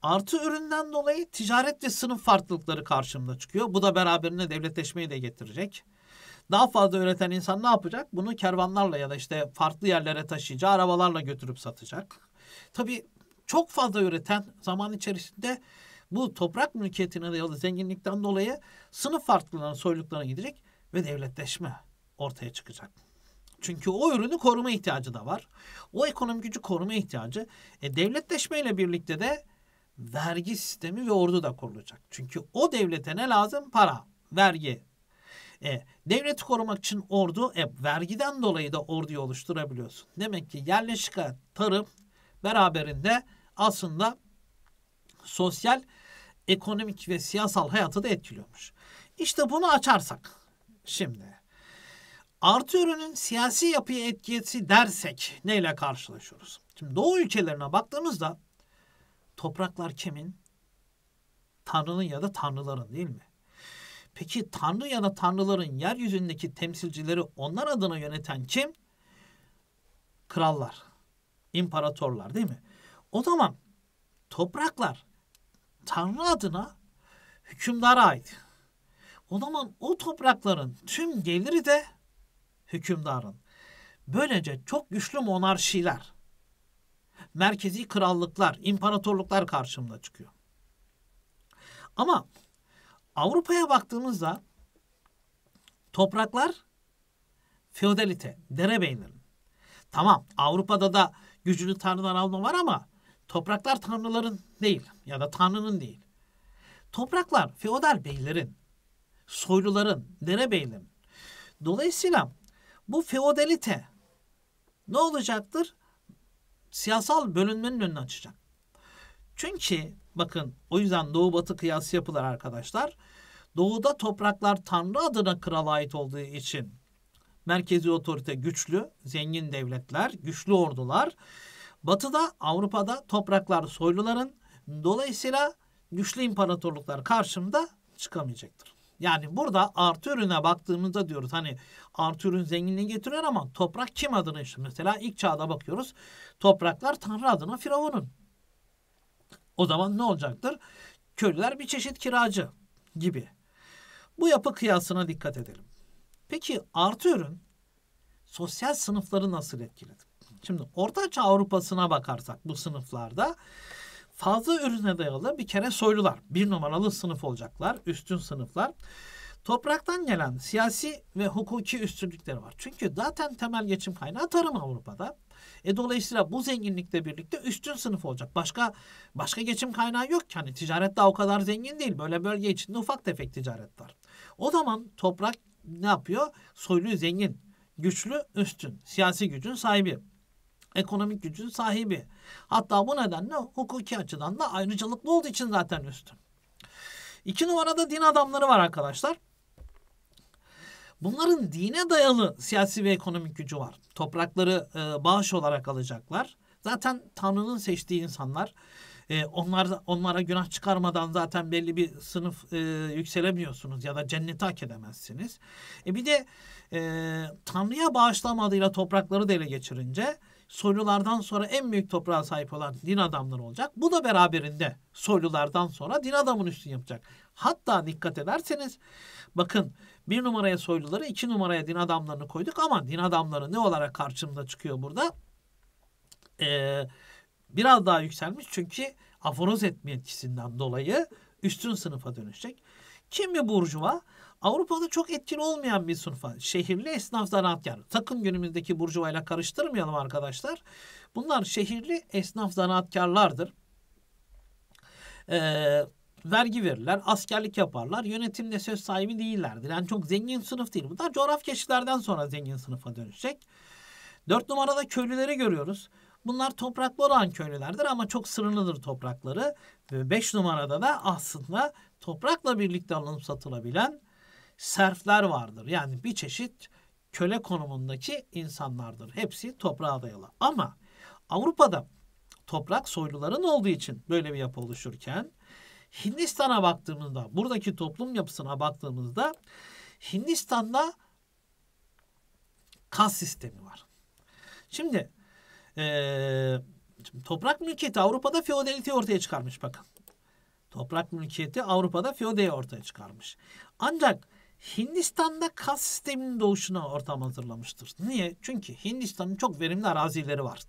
Artı üründen dolayı ticaret ve sınıf farklılıkları karşımda çıkıyor. Bu da beraberinde devletleşmeyi de getirecek. Daha fazla üreten insan ne yapacak? Bunu kervanlarla ya da işte farklı yerlere taşıyacağı arabalarla götürüp satacak. Tabii çok fazla üreten zaman içerisinde bu toprak mülkiyetine ya da zenginlikten dolayı sınıf farklılığına, soyluklarına gidecek ve devletleşme ortaya çıkacak. Çünkü o ürünü koruma ihtiyacı da var. O ekonomik gücü koruma ihtiyacı. E, devletleşmeyle birlikte de vergi sistemi ve ordu da kurulacak. Çünkü o devlete ne lazım? Para, vergi, e, devleti korumak için ordu, e, vergiden dolayı da orduyu oluşturabiliyorsun. Demek ki yerleşik tarım beraberinde aslında sosyal, ekonomik ve siyasal hayatı da etkiliyormuş. İşte bunu açarsak şimdi artı ürünün siyasi yapıya etkisi dersek neyle karşılaşıyoruz? Şimdi Doğu ülkelerine baktığımızda topraklar kimin? Tanrının ya da tanrıların değil mi? Peki tanrı ya da tanrıların yeryüzündeki temsilcileri onlar adına yöneten kim? Krallar, imparatorlar değil mi? O zaman topraklar tanrı adına hükümdara ait. O zaman o toprakların tüm geliri de hükümdarın. Böylece çok güçlü monarşiler, merkezi krallıklar, imparatorluklar karşımda çıkıyor. Ama Avrupa'ya baktığımızda topraklar feodalite, derebeylerin. Tamam Avrupa'da da gücünü tanrıdan alma var ama topraklar tanrıların değil ya da tanrının değil. Topraklar feodal beylerin, soyluların, derebeylerin. Dolayısıyla bu feodalite ne olacaktır? Siyasal bölünmenin önünü açacak. Çünkü bakın o yüzden doğu batı kıyası yapılır arkadaşlar. Doğuda topraklar Tanrı adına krala ait olduğu için merkezi otorite güçlü, zengin devletler, güçlü ordular. Batıda, Avrupa'da topraklar soyluların, dolayısıyla güçlü imparatorluklar karşımda çıkamayacaktır. Yani burada Arthur'üne baktığımızda diyoruz hani Arthur'ün zenginliği getiriyor ama toprak kim adına işte mesela ilk çağda bakıyoruz. Topraklar Tanrı adına Firavun'un. O zaman ne olacaktır? Köylüler bir çeşit kiracı gibi. Bu yapı kıyasına dikkat edelim. Peki artı ürün sosyal sınıfları nasıl etkiledi? Şimdi Ortaçağ Avrupa'sına bakarsak bu sınıflarda fazla ürüne dayalı bir kere soylular. Bir numaralı sınıf olacaklar, üstün sınıflar. Topraktan gelen siyasi ve hukuki üstünlükleri var. Çünkü zaten temel geçim kaynağı tarım Avrupa'da. E dolayısıyla bu zenginlikle birlikte üstün sınıf olacak. Başka başka geçim kaynağı yok Yani ticaret daha o kadar zengin değil. Böyle bölge içinde ufak tefek ticaret var. O zaman toprak ne yapıyor? Soylu zengin, güçlü, üstün, siyasi gücün sahibi, ekonomik gücün sahibi. Hatta bu nedenle hukuki açıdan da ayrıcalıklı olduğu için zaten üstün. İki numarada din adamları var arkadaşlar. Bunların dine dayalı siyasi ve ekonomik gücü var. Toprakları e, bağış olarak alacaklar. Zaten Tanrı'nın seçtiği insanlar e, onlar onlara günah çıkarmadan zaten belli bir sınıf e, yükselemiyorsunuz ya da cenneti hak edemezsiniz. E, bir de e, Tanrı'ya bağışlamadığıyla toprakları da ele geçirince soylulardan sonra en büyük toprağa sahip olan din adamları olacak. Bu da beraberinde soylulardan sonra din adamın üstünü yapacak. Hatta dikkat ederseniz bakın bir numaraya soyluları iki numaraya din adamlarını koyduk ama din adamları ne olarak karşımda çıkıyor burada? Eee Biraz daha yükselmiş çünkü aforoz etme etkisinden dolayı üstün sınıfa dönüşecek. kim Kimi burjuva Avrupa'da çok etkili olmayan bir sınıfa. Şehirli esnaf zanaatkar. Sakın günümüzdeki burjuvayla karıştırmayalım arkadaşlar. Bunlar şehirli esnaf zanaatkarlardır. Ee, vergi verirler, askerlik yaparlar, yönetimde söz sahibi değillerdir. Yani çok zengin sınıf değil. Bunlar coğrafya kişilerden sonra zengin sınıfa dönüşecek. Dört numarada köylüleri görüyoruz. Bunlar topraklı olan köylülerdir ama çok sınırlıdır toprakları. 5 numarada da aslında toprakla birlikte alınıp satılabilen serfler vardır. Yani bir çeşit köle konumundaki insanlardır. Hepsi toprağa dayalı. Ama Avrupa'da toprak soyluların olduğu için böyle bir yapı oluşurken Hindistan'a baktığımızda, buradaki toplum yapısına baktığımızda Hindistan'da kas sistemi var. Şimdi e, toprak mülkiyeti Avrupa'da feodaliteyi ortaya çıkarmış bakın. Toprak mülkiyeti Avrupa'da feodayı ortaya çıkarmış. Ancak Hindistan'da kas sisteminin doğuşuna ortam hazırlamıştır. Niye? Çünkü Hindistan'ın çok verimli arazileri var.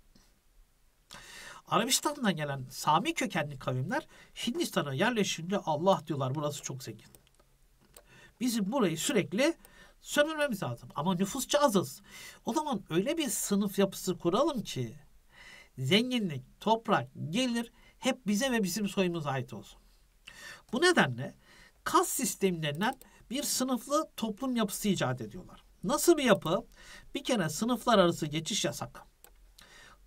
Arabistan'dan gelen Sami kökenli kavimler Hindistan'a yerleşince Allah diyorlar burası çok zengin. Bizim burayı sürekli sömürmemiz lazım. Ama nüfusça azız. O zaman öyle bir sınıf yapısı kuralım ki zenginlik, toprak, gelir hep bize ve bizim soyumuza ait olsun. Bu nedenle kas sistemlerinden bir sınıflı toplum yapısı icat ediyorlar. Nasıl bir yapı? Bir kere sınıflar arası geçiş yasak.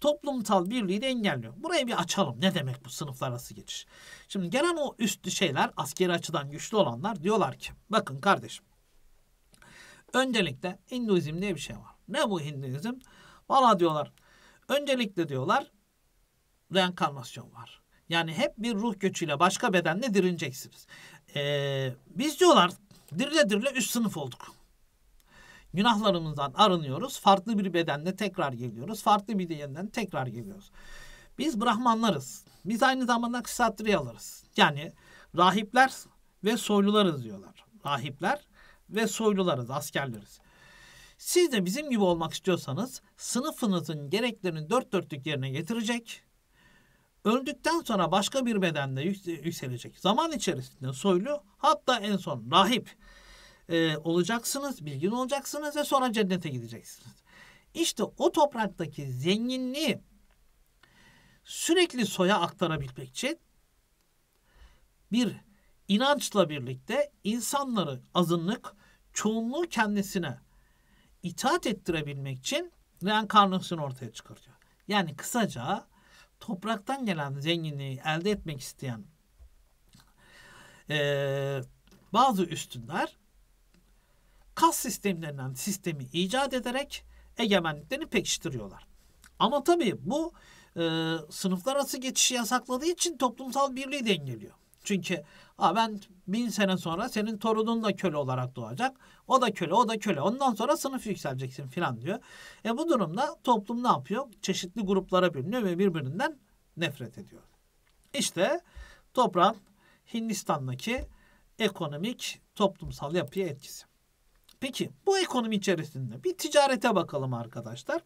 Toplumsal birliği de engelliyor. Burayı bir açalım. Ne demek bu sınıflar arası geçiş? Şimdi gelen o üst şeyler, askeri açıdan güçlü olanlar diyorlar ki, bakın kardeşim, öncelikle Hinduizm diye bir şey var. Ne bu Hinduizm? Valla diyorlar, Öncelikle diyorlar reenkarnasyon var. Yani hep bir ruh göçüyle başka bedenle dirileceksiniz. Ee, biz diyorlar dirile dirile üst sınıf olduk. Günahlarımızdan arınıyoruz. Farklı bir bedenle tekrar geliyoruz. Farklı bir bedenden tekrar geliyoruz. Biz Brahmanlarız. Biz aynı zamanda ksatriyalarız. Yani rahipler ve soylularız diyorlar. Rahipler ve soylularız, askerleriz. Siz de bizim gibi olmak istiyorsanız sınıfınızın gereklerini dört dörtlük yerine getirecek, öldükten sonra başka bir bedende yükselecek. Zaman içerisinde soylu hatta en son rahip e, olacaksınız, bilgin olacaksınız ve sonra cennete gideceksiniz. İşte o topraktaki zenginliği sürekli soya aktarabilmek için bir inançla birlikte insanları azınlık, çoğunluğu kendisine itaat ettirebilmek için reenkarnasyonu ortaya çıkarıyor. Yani kısaca topraktan gelen zenginliği elde etmek isteyen e, bazı üstünler kas sistemlerinden sistemi icat ederek egemenliklerini pekiştiriyorlar. Ama tabii bu e, sınıflar arası geçişi yasakladığı için toplumsal birliği dengeliyor. Çünkü Aa ben bin sene sonra senin torunun da köle olarak doğacak. O da köle, o da köle. Ondan sonra sınıf yükseleceksin filan diyor. E bu durumda toplum ne yapıyor? Çeşitli gruplara bölünüyor ve birbirinden nefret ediyor. İşte toprağın Hindistan'daki ekonomik toplumsal yapıya etkisi. Peki bu ekonomi içerisinde bir ticarete bakalım arkadaşlar.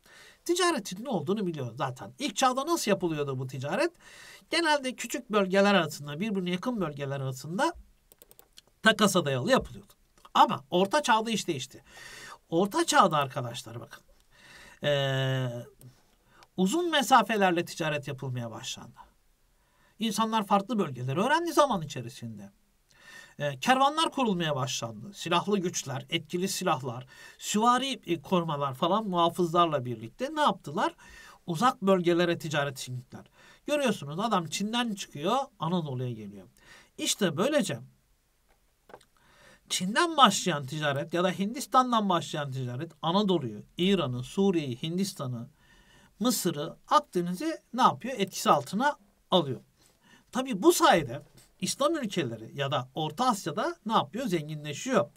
Ticaretin ne olduğunu biliyoruz zaten. İlk çağda nasıl yapılıyordu bu ticaret? Genelde küçük bölgeler arasında, birbirine yakın bölgeler arasında takasa dayalı yapılıyordu. Ama orta çağda iş değişti. Orta çağda arkadaşlar bakın. Ee, uzun mesafelerle ticaret yapılmaya başlandı. İnsanlar farklı bölgeleri öğrendi zaman içerisinde e, kervanlar kurulmaya başlandı. Silahlı güçler, etkili silahlar, süvari e, korumalar falan muhafızlarla birlikte ne yaptılar? Uzak bölgelere ticaret etkinlikler. Görüyorsunuz adam Çin'den çıkıyor Anadolu'ya geliyor. İşte böylece Çin'den başlayan ticaret ya da Hindistan'dan başlayan ticaret Anadolu'yu, İran'ı, Suriye'yi, Hindistan'ı, Mısır'ı, Akdeniz'i ne yapıyor? Etkisi altına alıyor. Tabi bu sayede İslam ülkeleri ya da Orta Asya'da ne yapıyor? Zenginleşiyor.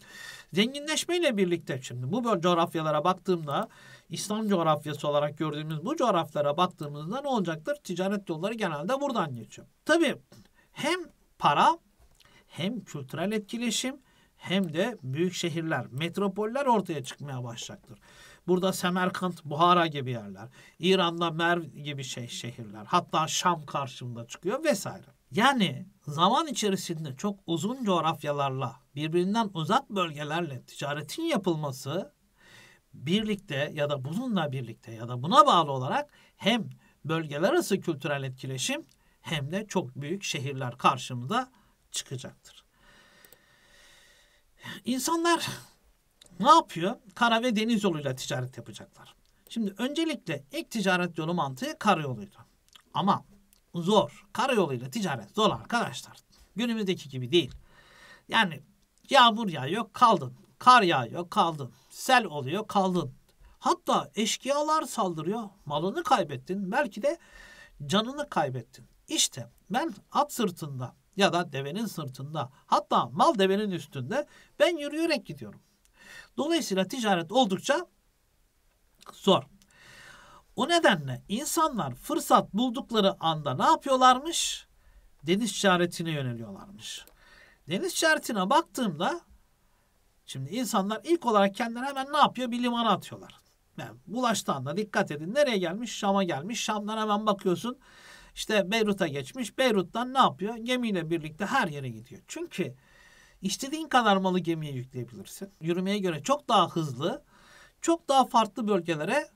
Zenginleşmeyle birlikte şimdi bu coğrafyalara baktığımda İslam coğrafyası olarak gördüğümüz bu coğrafyalara baktığımızda ne olacaktır? Ticaret yolları genelde buradan geçiyor. Tabii hem para hem kültürel etkileşim hem de büyük şehirler, metropoller ortaya çıkmaya başlayacaktır. Burada Semerkant, Buhara gibi yerler, İran'da Merv gibi şey şehirler, hatta Şam karşımda çıkıyor vesaire. Yani zaman içerisinde çok uzun coğrafyalarla, birbirinden uzak bölgelerle ticaretin yapılması birlikte ya da bununla birlikte ya da buna bağlı olarak hem bölgeler arası kültürel etkileşim hem de çok büyük şehirler karşımıza çıkacaktır. İnsanlar ne yapıyor? Kara ve deniz yoluyla ticaret yapacaklar. Şimdi öncelikle ilk ticaret yolu mantığı karayoluydu. Ama zor. Karayoluyla ticaret zor arkadaşlar. Günümüzdeki gibi değil. Yani yağmur yağıyor kaldın. Kar yağıyor kaldın. Sel oluyor kaldın. Hatta eşkıyalar saldırıyor. Malını kaybettin. Belki de canını kaybettin. İşte ben at sırtında ya da devenin sırtında hatta mal devenin üstünde ben yürüyerek gidiyorum. Dolayısıyla ticaret oldukça zor. O nedenle insanlar fırsat buldukları anda ne yapıyorlarmış? Deniz ticaretine yöneliyorlarmış. Deniz ticaretine baktığımda şimdi insanlar ilk olarak kendileri hemen ne yapıyor? Bir limana atıyorlar. Yani bulaştığında dikkat edin. Nereye gelmiş? Şam'a gelmiş. Şam'dan hemen bakıyorsun. İşte Beyrut'a geçmiş. Beyrut'tan ne yapıyor? Gemiyle birlikte her yere gidiyor. Çünkü istediğin kadar malı gemiye yükleyebilirsin. Yürümeye göre çok daha hızlı, çok daha farklı bölgelere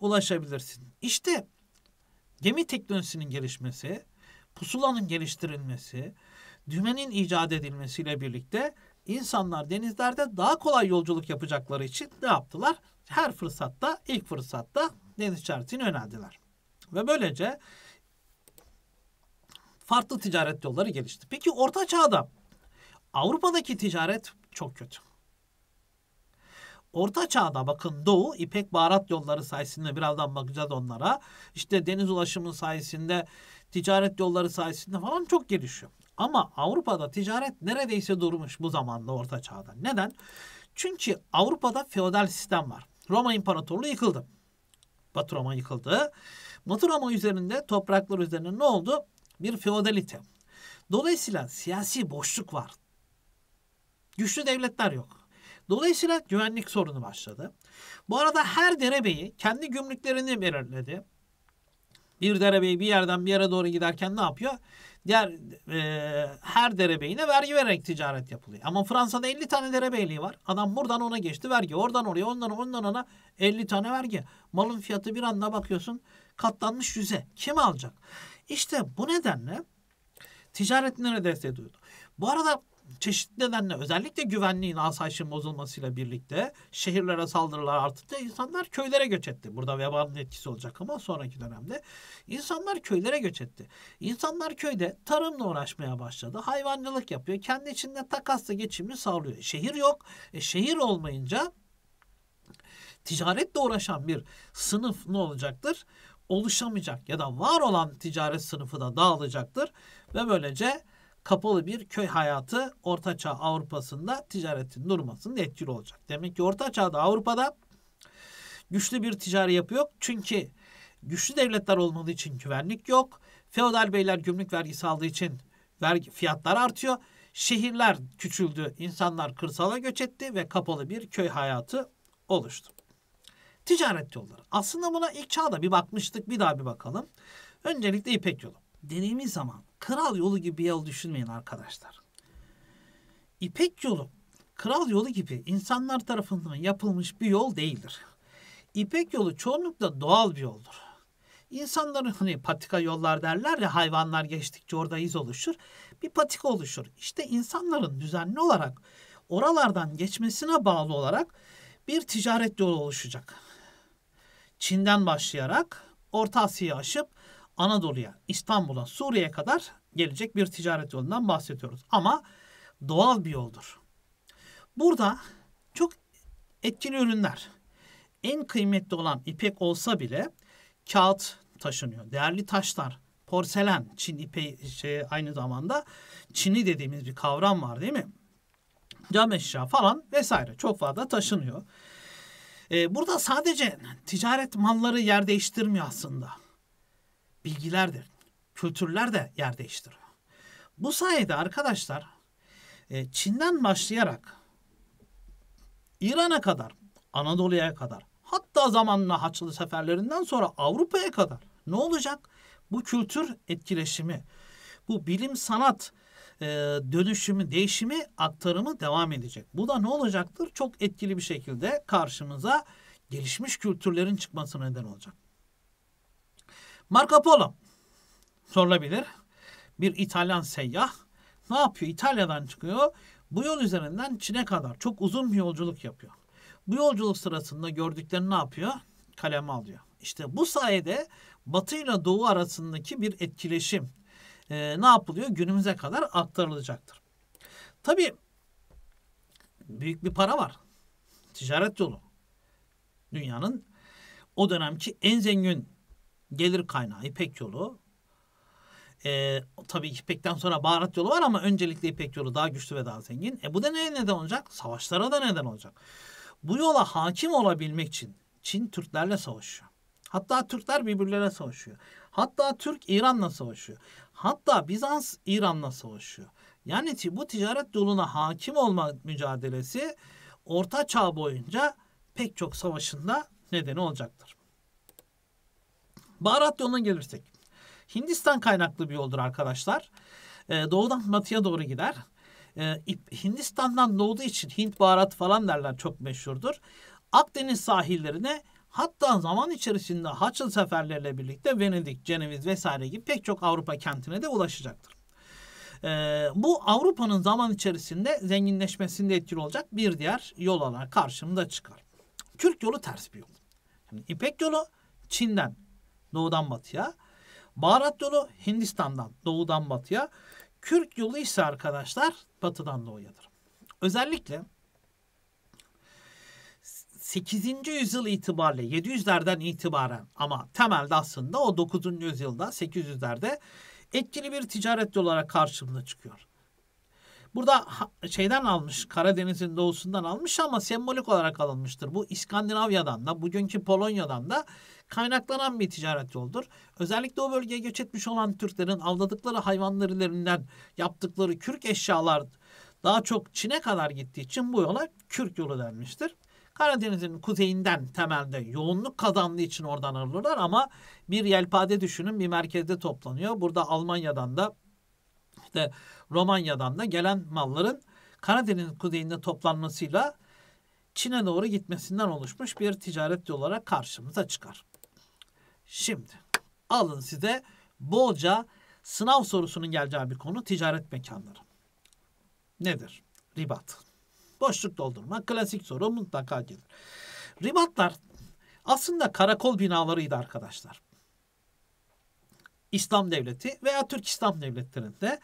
ulaşabilirsin. İşte gemi teknolojisinin gelişmesi, pusulanın geliştirilmesi, dümenin icat edilmesiyle birlikte insanlar denizlerde daha kolay yolculuk yapacakları için ne yaptılar? Her fırsatta, ilk fırsatta deniz ticaretini yöneldiler. Ve böylece farklı ticaret yolları gelişti. Peki Orta Çağ'da Avrupa'daki ticaret çok kötü. Orta çağda bakın Doğu İpek baharat yolları sayesinde birazdan bakacağız onlara. İşte deniz ulaşımı sayesinde ticaret yolları sayesinde falan çok gelişiyor. Ama Avrupa'da ticaret neredeyse durmuş bu zamanda orta çağda. Neden? Çünkü Avrupa'da feodal sistem var. Roma İmparatorluğu yıkıldı. Batı Roma yıkıldı. Batı Roma üzerinde topraklar üzerine ne oldu? Bir feodalite. Dolayısıyla siyasi boşluk var. Güçlü devletler yok. Dolayısıyla güvenlik sorunu başladı. Bu arada her derebeyi kendi gümrüklerini belirledi. Bir derebeyi bir yerden bir yere doğru giderken ne yapıyor? Diğer e, her derebeyine vergi vererek ticaret yapılıyor. Ama Fransa'da 50 tane derebeyliği var. Adam buradan ona geçti vergi. Oradan oraya ondan ondan ona 50 tane vergi. Malın fiyatı bir anda bakıyorsun katlanmış yüze. Kim alacak? İşte bu nedenle ticaret neredeyse duydu. Bu arada çeşitli nedenle özellikle güvenliğin asayişin bozulmasıyla birlikte şehirlere saldırılar artınca insanlar köylere göç etti. Burada vebanın etkisi olacak ama sonraki dönemde insanlar köylere göç etti. İnsanlar köyde tarımla uğraşmaya başladı. Hayvancılık yapıyor. Kendi içinde takasla geçimini sağlıyor. Şehir yok. E, şehir olmayınca ticaretle uğraşan bir sınıf ne olacaktır? Oluşamayacak ya da var olan ticaret sınıfı da dağılacaktır ve böylece kapalı bir köy hayatı Ortaçağ Avrupa'sında ticaretin durmasının etkili olacak. Demek ki Ortaçağ'da Avrupa'da güçlü bir ticari yapı yok. Çünkü güçlü devletler olmadığı için güvenlik yok. Feodal beyler gümrük vergisi aldığı için vergi fiyatlar artıyor. Şehirler küçüldü, insanlar kırsala göç etti ve kapalı bir köy hayatı oluştu. Ticaret yolları. Aslında buna ilk çağda bir bakmıştık, bir daha bir bakalım. Öncelikle İpek yolu. Dediğimiz zaman kral yolu gibi bir yol düşünmeyin arkadaşlar. İpek yolu kral yolu gibi insanlar tarafından yapılmış bir yol değildir. İpek yolu çoğunlukla doğal bir yoldur. İnsanların hani patika yollar derler ya hayvanlar geçtikçe orada iz oluşur. Bir patika oluşur. İşte insanların düzenli olarak oralardan geçmesine bağlı olarak bir ticaret yolu oluşacak. Çin'den başlayarak Orta Asya'yı aşıp Anadolu'ya, İstanbul'a, Suriye'ye kadar gelecek bir ticaret yolundan bahsediyoruz. Ama doğal bir yoldur. Burada çok etkili ürünler, en kıymetli olan ipek olsa bile kağıt taşınıyor. Değerli taşlar, porselen, Çin ipeği şey, aynı zamanda Çin'i dediğimiz bir kavram var değil mi? Cam eşya falan vesaire çok fazla taşınıyor. Ee, burada sadece ticaret malları yer değiştirmiyor aslında. Bilgilerdir, kültürler de yer değiştiriyor. Bu sayede arkadaşlar e, Çin'den başlayarak İran'a kadar, Anadolu'ya kadar, hatta zamanla Haçlı seferlerinden sonra Avrupa'ya kadar ne olacak? Bu kültür etkileşimi, bu bilim sanat e, dönüşümü, değişimi, aktarımı devam edecek. Bu da ne olacaktır? Çok etkili bir şekilde karşımıza gelişmiş kültürlerin çıkmasına neden olacak. Marco Polo sorulabilir. Bir İtalyan seyyah ne yapıyor? İtalya'dan çıkıyor. Bu yol üzerinden Çin'e kadar çok uzun bir yolculuk yapıyor. Bu yolculuk sırasında gördüklerini ne yapıyor? Kaleme alıyor. İşte bu sayede Batı ile Doğu arasındaki bir etkileşim e, ne yapılıyor? Günümüze kadar aktarılacaktır. Tabii büyük bir para var. Ticaret yolu. Dünyanın o dönemki en zengin Gelir kaynağı İpek yolu. E, tabii İpek'ten sonra baharat yolu var ama öncelikle İpek yolu daha güçlü ve daha zengin. E bu da neye neden olacak? Savaşlara da neden olacak. Bu yola hakim olabilmek için Çin Türklerle savaşıyor. Hatta Türkler birbirlerine savaşıyor. Hatta Türk İran'la savaşıyor. Hatta Bizans İran'la savaşıyor. Yani bu ticaret yoluna hakim olma mücadelesi Orta Çağ boyunca pek çok savaşında nedeni olacaktır. Baharat yoluna gelirsek. Hindistan kaynaklı bir yoldur arkadaşlar. Ee, doğudan batıya doğru gider. Ee, Hindistan'dan doğduğu için Hint baharat falan derler çok meşhurdur. Akdeniz sahillerine hatta zaman içerisinde Haçlı seferleriyle birlikte Venedik, Ceneviz vesaire gibi pek çok Avrupa kentine de ulaşacaktır. Ee, bu Avrupa'nın zaman içerisinde zenginleşmesinde etkili olacak bir diğer yol olarak karşımda çıkar. Türk yolu ters bir yol. Yani İpek yolu Çin'den doğudan batıya. Baharat yolu Hindistan'dan doğudan batıya. Kürk yolu ise arkadaşlar batıdan doğuyadır. Özellikle 8. yüzyıl itibariyle 700'lerden itibaren ama temelde aslında o 9. yüzyılda 800'lerde etkili bir ticaret yolu olarak karşımıza çıkıyor. Burada şeyden almış, Karadeniz'in doğusundan almış ama sembolik olarak alınmıştır. Bu İskandinavya'dan da, bugünkü Polonya'dan da kaynaklanan bir ticaret yoldur. Özellikle o bölgeye göç etmiş olan Türklerin avladıkları hayvanlar üzerinden yaptıkları kürk eşyalar daha çok Çin'e kadar gittiği için bu yola kürk yolu denmiştir. Karadeniz'in kuzeyinden temelde yoğunluk kazandığı için oradan alırlar ama bir yelpade düşünün bir merkezde toplanıyor. Burada Almanya'dan da işte Romanya'dan da gelen malların Karadeniz kuzeyinde toplanmasıyla Çin'e doğru gitmesinden oluşmuş bir ticaret yolu olarak karşımıza çıkar. Şimdi alın size bolca sınav sorusunun geleceği bir konu ticaret mekanları. Nedir? Ribat. Boşluk doldurma klasik soru mutlaka gelir. Ribatlar aslında karakol binalarıydı arkadaşlar. İslam devleti veya Türk İslam devletlerinde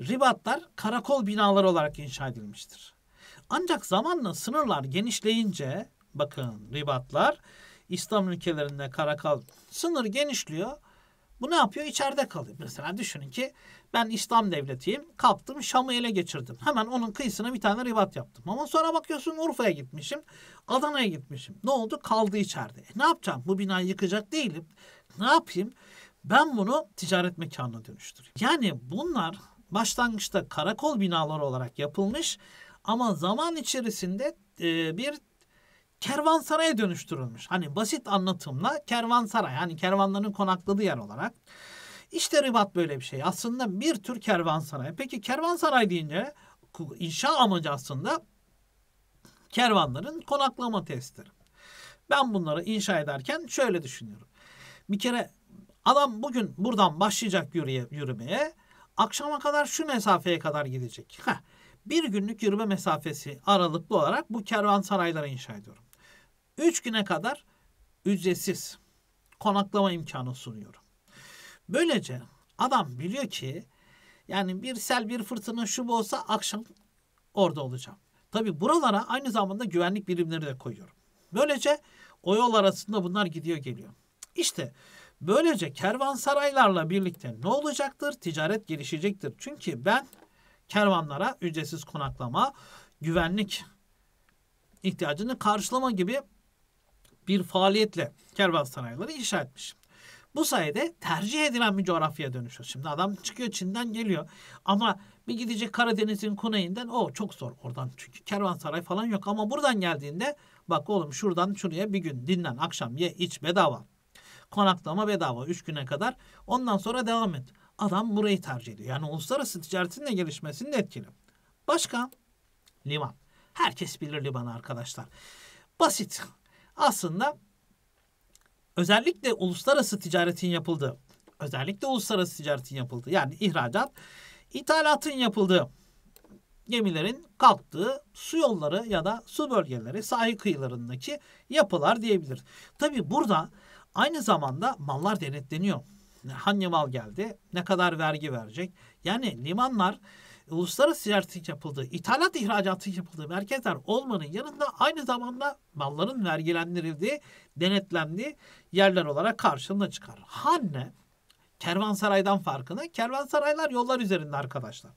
ribatlar karakol binaları olarak inşa edilmiştir. Ancak zamanla sınırlar genişleyince bakın ribatlar İslam ülkelerinde karakal sınır genişliyor. Bu ne yapıyor? İçeride kalıyor. Mesela düşünün ki ben İslam devletiyim. Kaptım Şam'ı ele geçirdim. Hemen onun kıyısına bir tane ribat yaptım. Ama sonra bakıyorsun Urfa'ya gitmişim. Adana'ya gitmişim. Ne oldu? Kaldı içeride. E ne yapacağım? Bu binayı yıkacak değilim. Ne yapayım? Ben bunu ticaret mekanına dönüştürüyorum. Yani bunlar başlangıçta karakol binaları olarak yapılmış ama zaman içerisinde e, bir kervansaraya dönüştürülmüş. Hani basit anlatımla kervansaray yani kervanların konakladığı yer olarak. İşte ribat böyle bir şey. Aslında bir tür kervansaray. Peki kervansaray deyince inşa amacı aslında kervanların konaklama testleri. Ben bunları inşa ederken şöyle düşünüyorum. Bir kere adam bugün buradan başlayacak yürüye, yürümeye akşama kadar şu mesafeye kadar gidecek. Heh, bir günlük yürüme mesafesi aralıklı olarak bu kervansarayları inşa ediyorum. 3 güne kadar ücretsiz konaklama imkanı sunuyorum. Böylece adam biliyor ki yani bir sel bir fırtına şu bu olsa akşam orada olacağım. Tabi buralara aynı zamanda güvenlik birimleri de koyuyorum. Böylece o yol arasında bunlar gidiyor geliyor. İşte böylece kervansaraylarla birlikte ne olacaktır? Ticaret gelişecektir. Çünkü ben kervanlara ücretsiz konaklama, güvenlik ihtiyacını karşılama gibi bir faaliyetle kervan sarayları inşa etmiş. Bu sayede tercih edilen bir coğrafyaya dönüşüyor. Şimdi adam çıkıyor Çin'den geliyor ama bir gidecek Karadeniz'in kuneyinden o çok zor oradan çünkü kervansaray falan yok ama buradan geldiğinde bak oğlum şuradan şuraya bir gün dinlen akşam ye iç bedava. Konaklama bedava 3 güne kadar ondan sonra devam et. Adam burayı tercih ediyor. Yani uluslararası ticaretin de gelişmesinin etkili. Başka liman. Herkes bilir Liman arkadaşlar. Basit aslında özellikle uluslararası ticaretin yapıldığı, özellikle uluslararası ticaretin yapıldığı yani ihracat, ithalatın yapıldığı gemilerin kalktığı su yolları ya da su bölgeleri sahil kıyılarındaki yapılar diyebilir. Tabi burada aynı zamanda mallar denetleniyor. Hangi mal geldi? Ne kadar vergi verecek? Yani limanlar uluslararası ticaretin yapıldığı, ithalat ihracatın yapıldığı merkezler olmanın yanında aynı zamanda malların vergilendirildiği, denetlendiği yerler olarak karşılığına çıkar. Hanne kervansaraydan farkını, kervansaraylar yollar üzerinde arkadaşlar.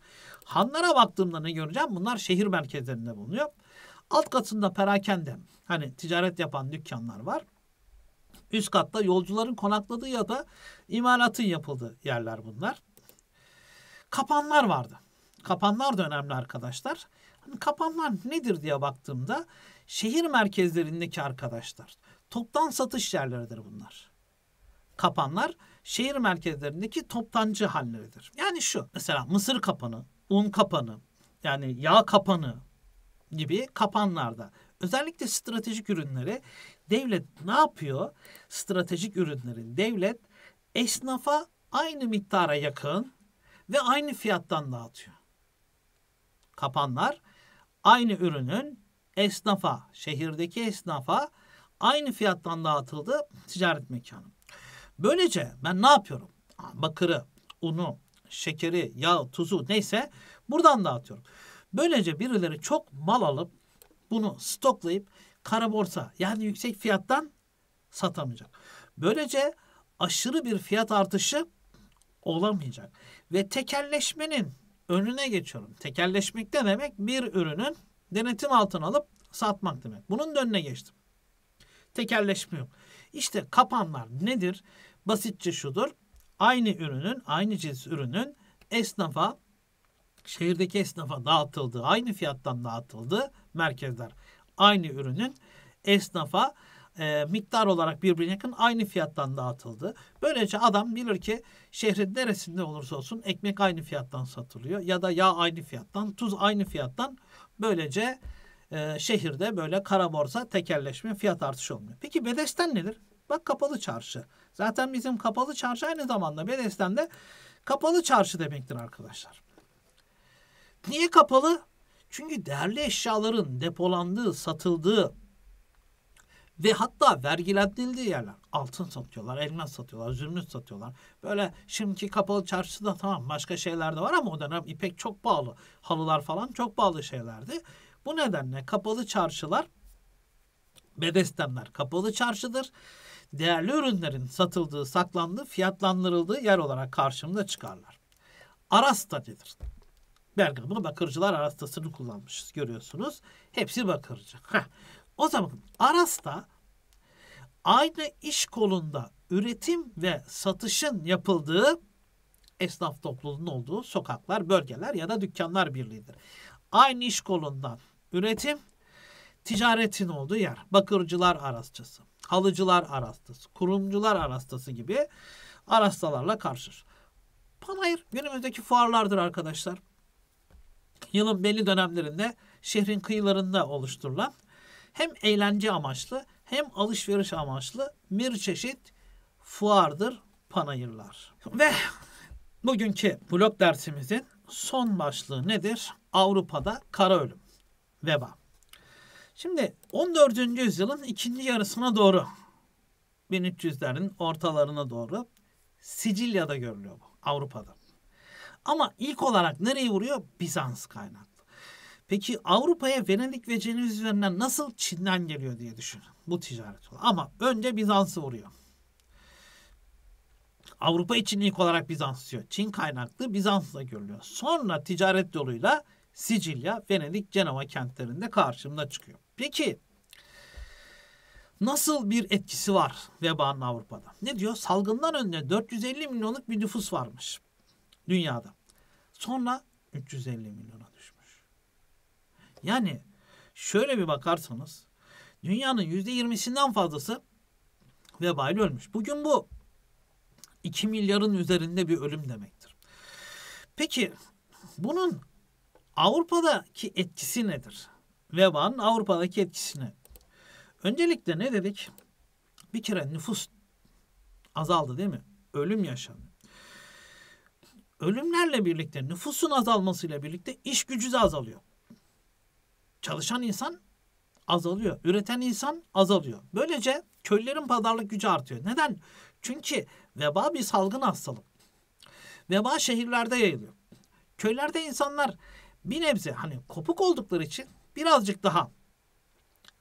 Hanlara baktığımda ne göreceğim? Bunlar şehir merkezlerinde bulunuyor. Alt katında perakende hani ticaret yapan dükkanlar var. Üst katta yolcuların konakladığı ya da imalatın yapıldığı yerler bunlar. Kapanlar vardı. Kapanlar da önemli arkadaşlar. Hani kapanlar nedir diye baktığımda şehir merkezlerindeki arkadaşlar. Toptan satış yerleridir bunlar. Kapanlar şehir merkezlerindeki toptancı halleridir. Yani şu mesela mısır kapanı, un kapanı, yani yağ kapanı gibi kapanlarda özellikle stratejik ürünleri devlet ne yapıyor? Stratejik ürünlerin devlet esnafa aynı miktara yakın ve aynı fiyattan dağıtıyor tapanlar aynı ürünün esnafa, şehirdeki esnafa aynı fiyattan dağıtıldı ticaret mekanı. Böylece ben ne yapıyorum? Bakırı, unu, şekeri, yağ, tuzu neyse buradan dağıtıyorum. Böylece birileri çok mal alıp bunu stoklayıp kara borsa yani yüksek fiyattan satamayacak. Böylece aşırı bir fiyat artışı olamayacak. Ve tekelleşmenin önüne geçiyorum. Tekelleşmek ne demek? Bir ürünün denetim altına alıp satmak demek. Bunun da önüne geçtim. Tekelleşmiyor. İşte kapanlar nedir? Basitçe şudur. Aynı ürünün, aynı cins ürünün esnafa, şehirdeki esnafa dağıtıldığı, aynı fiyattan dağıtıldığı merkezler. Aynı ürünün esnafa e, miktar olarak birbirine yakın aynı fiyattan dağıtıldı. Böylece adam bilir ki şehrin neresinde olursa olsun ekmek aynı fiyattan satılıyor ya da yağ aynı fiyattan, tuz aynı fiyattan. Böylece e, şehirde böyle kara borsa tekerleşme fiyat artışı olmuyor. Peki Bedesten nedir? Bak kapalı çarşı. Zaten bizim kapalı çarşı aynı zamanda Bedesten de kapalı çarşı demektir arkadaşlar. Niye kapalı? Çünkü değerli eşyaların depolandığı, satıldığı, ve hatta vergilendirildiği yerler altın satıyorlar, elmas satıyorlar, zümrüt satıyorlar. Böyle şimdiki kapalı çarşıda tamam başka şeyler de var ama o dönem ipek çok pahalı. Halılar falan çok pahalı şeylerdi. Bu nedenle kapalı çarşılar bedestenler kapalı çarşıdır. Değerli ürünlerin satıldığı, saklandığı, fiyatlandırıldığı yer olarak karşımda çıkarlar. Arasta denir. Bergama bakırcılar arastasını kullanmışız görüyorsunuz. Hepsi bakırcı. Heh. O zaman Aras'ta aynı iş kolunda üretim ve satışın yapıldığı esnaf topluluğunun olduğu sokaklar, bölgeler ya da dükkanlar birliğidir. Aynı iş kolundan üretim, ticaretin olduğu yer. Bakırcılar arastası, halıcılar arastası, kurumcular arastası gibi arastalarla karşılaşır. Panayır günümüzdeki fuarlardır arkadaşlar. Yılın belli dönemlerinde şehrin kıyılarında oluşturulan hem eğlence amaçlı hem alışveriş amaçlı bir çeşit fuardır panayırlar. Ve bugünkü blog dersimizin son başlığı nedir? Avrupa'da kara ölüm, veba. Şimdi 14. yüzyılın ikinci yarısına doğru 1300'lerin ortalarına doğru Sicilya'da görülüyor bu Avrupa'da. Ama ilk olarak nereye vuruyor? Bizans kaynak. Peki Avrupa'ya Venedik ve Ceneviz üzerinden nasıl Çin'den geliyor diye düşün. Bu ticaret. Ama önce Bizans'ı vuruyor. Avrupa için ilk olarak Bizans diyor. Çin kaynaklı Bizans'la görülüyor. Sonra ticaret yoluyla Sicilya, Venedik, Cenova kentlerinde karşımda çıkıyor. Peki nasıl bir etkisi var vebanın Avrupa'da? Ne diyor? Salgından önce 450 milyonluk bir nüfus varmış dünyada. Sonra 350 milyona yani şöyle bir bakarsanız dünyanın yüzde yirmisinden fazlası vebayla ölmüş. Bugün bu 2 milyarın üzerinde bir ölüm demektir. Peki bunun Avrupa'daki etkisi nedir? Vebanın Avrupa'daki etkisi Öncelikle ne dedik? Bir kere nüfus azaldı değil mi? Ölüm yaşandı. Ölümlerle birlikte nüfusun azalmasıyla birlikte iş gücü de azalıyor. Çalışan insan azalıyor. Üreten insan azalıyor. Böylece köylerin pazarlık gücü artıyor. Neden? Çünkü veba bir salgın hastalık. Veba şehirlerde yayılıyor. Köylerde insanlar bir nebze hani kopuk oldukları için birazcık daha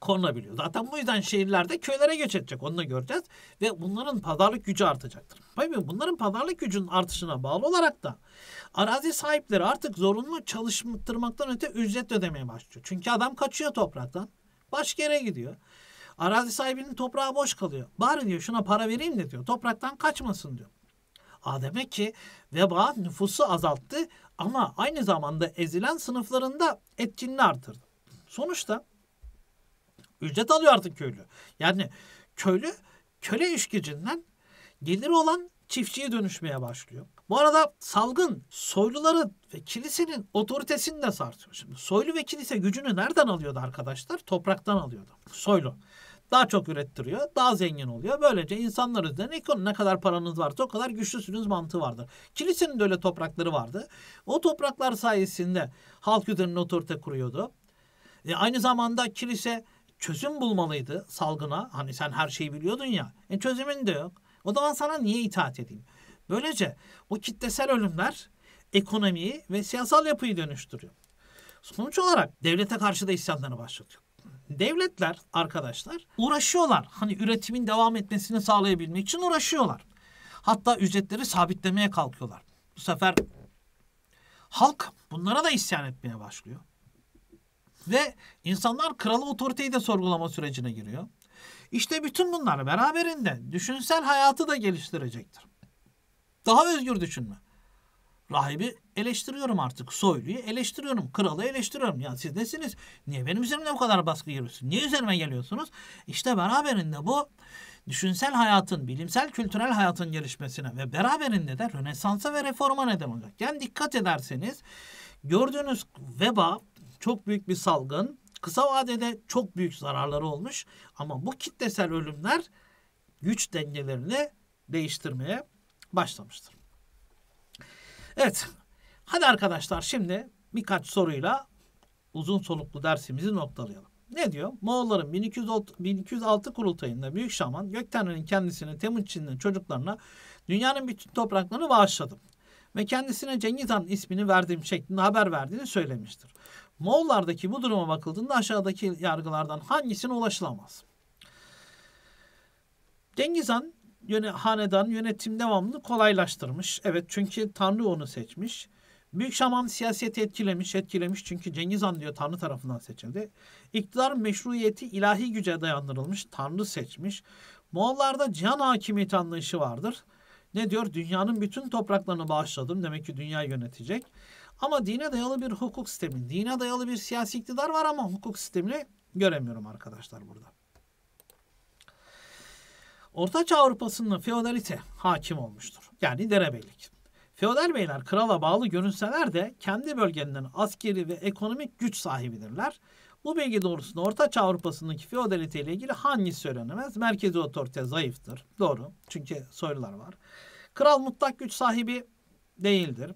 konulabiliyor. Zaten bu yüzden şehirlerde köylere göç edecek. Onu da göreceğiz. Ve bunların pazarlık gücü artacaktır. Tabii bunların pazarlık gücünün artışına bağlı olarak da arazi sahipleri artık zorunlu çalıştırmaktan öte ücret ödemeye başlıyor. Çünkü adam kaçıyor topraktan. Başka yere gidiyor. Arazi sahibinin toprağı boş kalıyor. Bari diyor şuna para vereyim de diyor. Topraktan kaçmasın diyor. Aa demek ki veba nüfusu azalttı ama aynı zamanda ezilen sınıflarında etkinliği artırdı. Sonuçta Ücret alıyor artık köylü. Yani köylü köle işgicinden geliri olan çiftçiye dönüşmeye başlıyor. Bu arada salgın soyluları ve kilisenin otoritesini de sarsıyor. Şimdi soylu ve kilise gücünü nereden alıyordu arkadaşlar? Topraktan alıyordu. Soylu daha çok ürettiriyor, daha zengin oluyor. Böylece insanlar üzerine ne kadar paranız varsa o kadar güçlüsünüz mantığı vardır. Kilisenin de öyle toprakları vardı. O topraklar sayesinde halk üzerine otorite kuruyordu. E aynı zamanda kilise çözüm bulmalıydı salgına. Hani sen her şeyi biliyordun ya. E çözümün de yok. O zaman sana niye itaat edeyim? Böylece o kitlesel ölümler ekonomiyi ve siyasal yapıyı dönüştürüyor. Sonuç olarak devlete karşı da isyanları başlatıyor. Devletler arkadaşlar uğraşıyorlar. Hani üretimin devam etmesini sağlayabilmek için uğraşıyorlar. Hatta ücretleri sabitlemeye kalkıyorlar. Bu sefer halk bunlara da isyan etmeye başlıyor. Ve insanlar kralı otoriteyi de sorgulama sürecine giriyor. İşte bütün bunlar beraberinde düşünsel hayatı da geliştirecektir. Daha özgür düşünme. Rahibi eleştiriyorum artık. Soyluyu eleştiriyorum. Kralı eleştiriyorum. Ya siz nesiniz? Niye benim üzerimde bu kadar baskı giriyorsunuz? Niye üzerime geliyorsunuz? İşte beraberinde bu düşünsel hayatın, bilimsel kültürel hayatın gelişmesine ve beraberinde de Rönesans'a ve reforma neden olacak. Yani dikkat ederseniz gördüğünüz veba çok büyük bir salgın, kısa vadede çok büyük zararları olmuş ama bu kitlesel ölümler güç dengelerini değiştirmeye başlamıştır. Evet. Hadi arkadaşlar şimdi birkaç soruyla uzun soluklu dersimizi noktalayalım. Ne diyor? Moğolların 1206, kurultayında Büyük Şaman Göktenren'in kendisini Temuçin'in çocuklarına dünyanın bütün topraklarını bağışladım ve kendisine Cengiz Han ismini verdiğim şeklinde haber verdiğini söylemiştir. Moğollardaki bu duruma bakıldığında aşağıdaki yargılardan hangisine ulaşılamaz? Cengiz Han yöne, hanedan yönetim devamını kolaylaştırmış. Evet çünkü Tanrı onu seçmiş. Büyük Şaman siyaseti etkilemiş, etkilemiş çünkü Cengiz Han diyor Tanrı tarafından seçildi. İktidar meşruiyeti ilahi güce dayandırılmış, Tanrı seçmiş. Moğollarda cihan hakimiyeti anlayışı vardır. Ne diyor? Dünyanın bütün topraklarını bağışladım. Demek ki dünya yönetecek. Ama dine dayalı bir hukuk sistemi, dine dayalı bir siyasi iktidar var ama hukuk sistemini göremiyorum arkadaşlar burada. Ortaçağ Avrupa'sında feodalite hakim olmuştur. Yani derebeylik. Feodal beyler krala bağlı görünseler de kendi bölgelerinin askeri ve ekonomik güç sahibidirler. Bu bilgi doğrusunda Ortaçağ Avrupa'sındaki feodalite ile ilgili hangi söylenemez? Merkezi otorite zayıftır. Doğru. Çünkü soylular var. Kral mutlak güç sahibi değildir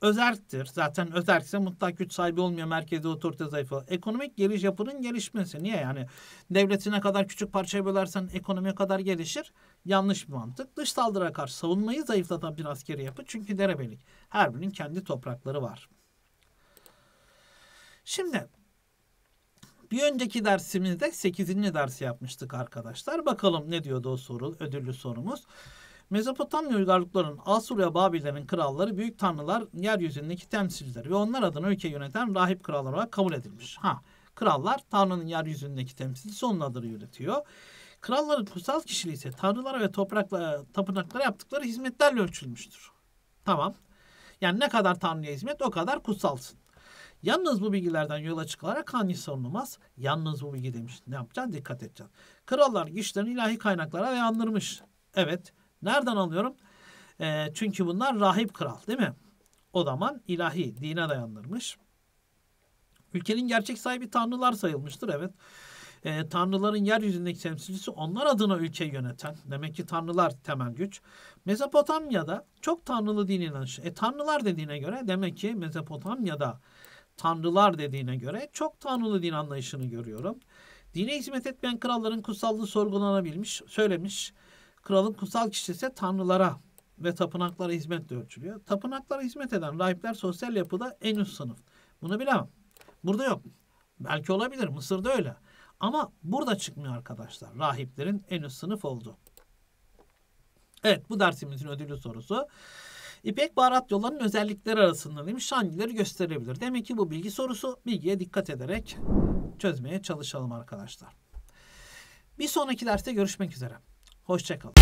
özerktir. Zaten özerkse mutlak güç sahibi olmuyor merkezi otorite zayıfı. Ekonomik geliş yapının gelişmesi. Niye yani? Devletine kadar küçük parçaya bölersen ekonomiye kadar gelişir. Yanlış bir mantık. Dış saldırıya karşı savunmayı zayıflatan bir askeri yapı. Çünkü derebelik. Her birinin kendi toprakları var. Şimdi bir önceki dersimizde 8. dersi yapmıştık arkadaşlar. Bakalım ne diyordu o soru, ödüllü sorumuz. Mezopotamya uygarlıkların Asur ve Babil'lerin kralları büyük tanrılar yeryüzündeki temsilcileri ve onlar adına ülke yöneten rahip krallar olarak kabul edilmiş. Ha, krallar tanrının yeryüzündeki temsilcisi onun adını yönetiyor. Kralların kutsal kişiliği ise tanrılara ve toprakla, tapınaklara yaptıkları hizmetlerle ölçülmüştür. Tamam. Yani ne kadar tanrıya hizmet o kadar kutsalsın. Yalnız bu bilgilerden yola çıkılarak kanuni savunulmaz. Yalnız bu bilgi demiş. Ne yapacaksın? Dikkat edeceksin. Krallar güçlerini ilahi kaynaklara dayandırmış. Evet. Nereden alıyorum? E, çünkü bunlar rahip kral değil mi? O zaman ilahi dine dayandırmış. Ülkenin gerçek sahibi tanrılar sayılmıştır evet. E, tanrıların yeryüzündeki temsilcisi onlar adına ülkeyi yöneten. Demek ki tanrılar temel güç. Mezopotamya'da çok tanrılı din inanışı. E tanrılar dediğine göre demek ki Mezopotamya'da tanrılar dediğine göre çok tanrılı din anlayışını görüyorum. Dine hizmet etmeyen kralların kutsallığı sorgulanabilmiş, söylemiş. Kralın kutsal kişisi tanrılara ve tapınaklara hizmetle ölçülüyor. Tapınaklara hizmet eden rahipler sosyal yapıda en üst sınıf. Bunu bilemem. Burada yok. Belki olabilir. Mısır'da öyle. Ama burada çıkmıyor arkadaşlar. Rahiplerin en üst sınıf oldu. Evet bu dersimizin ödülü sorusu. İpek baharat yollarının özellikleri arasında demiş hangileri gösterebilir? Demek ki bu bilgi sorusu bilgiye dikkat ederek çözmeye çalışalım arkadaşlar. Bir sonraki derste görüşmek üzere. Hoşçakalın.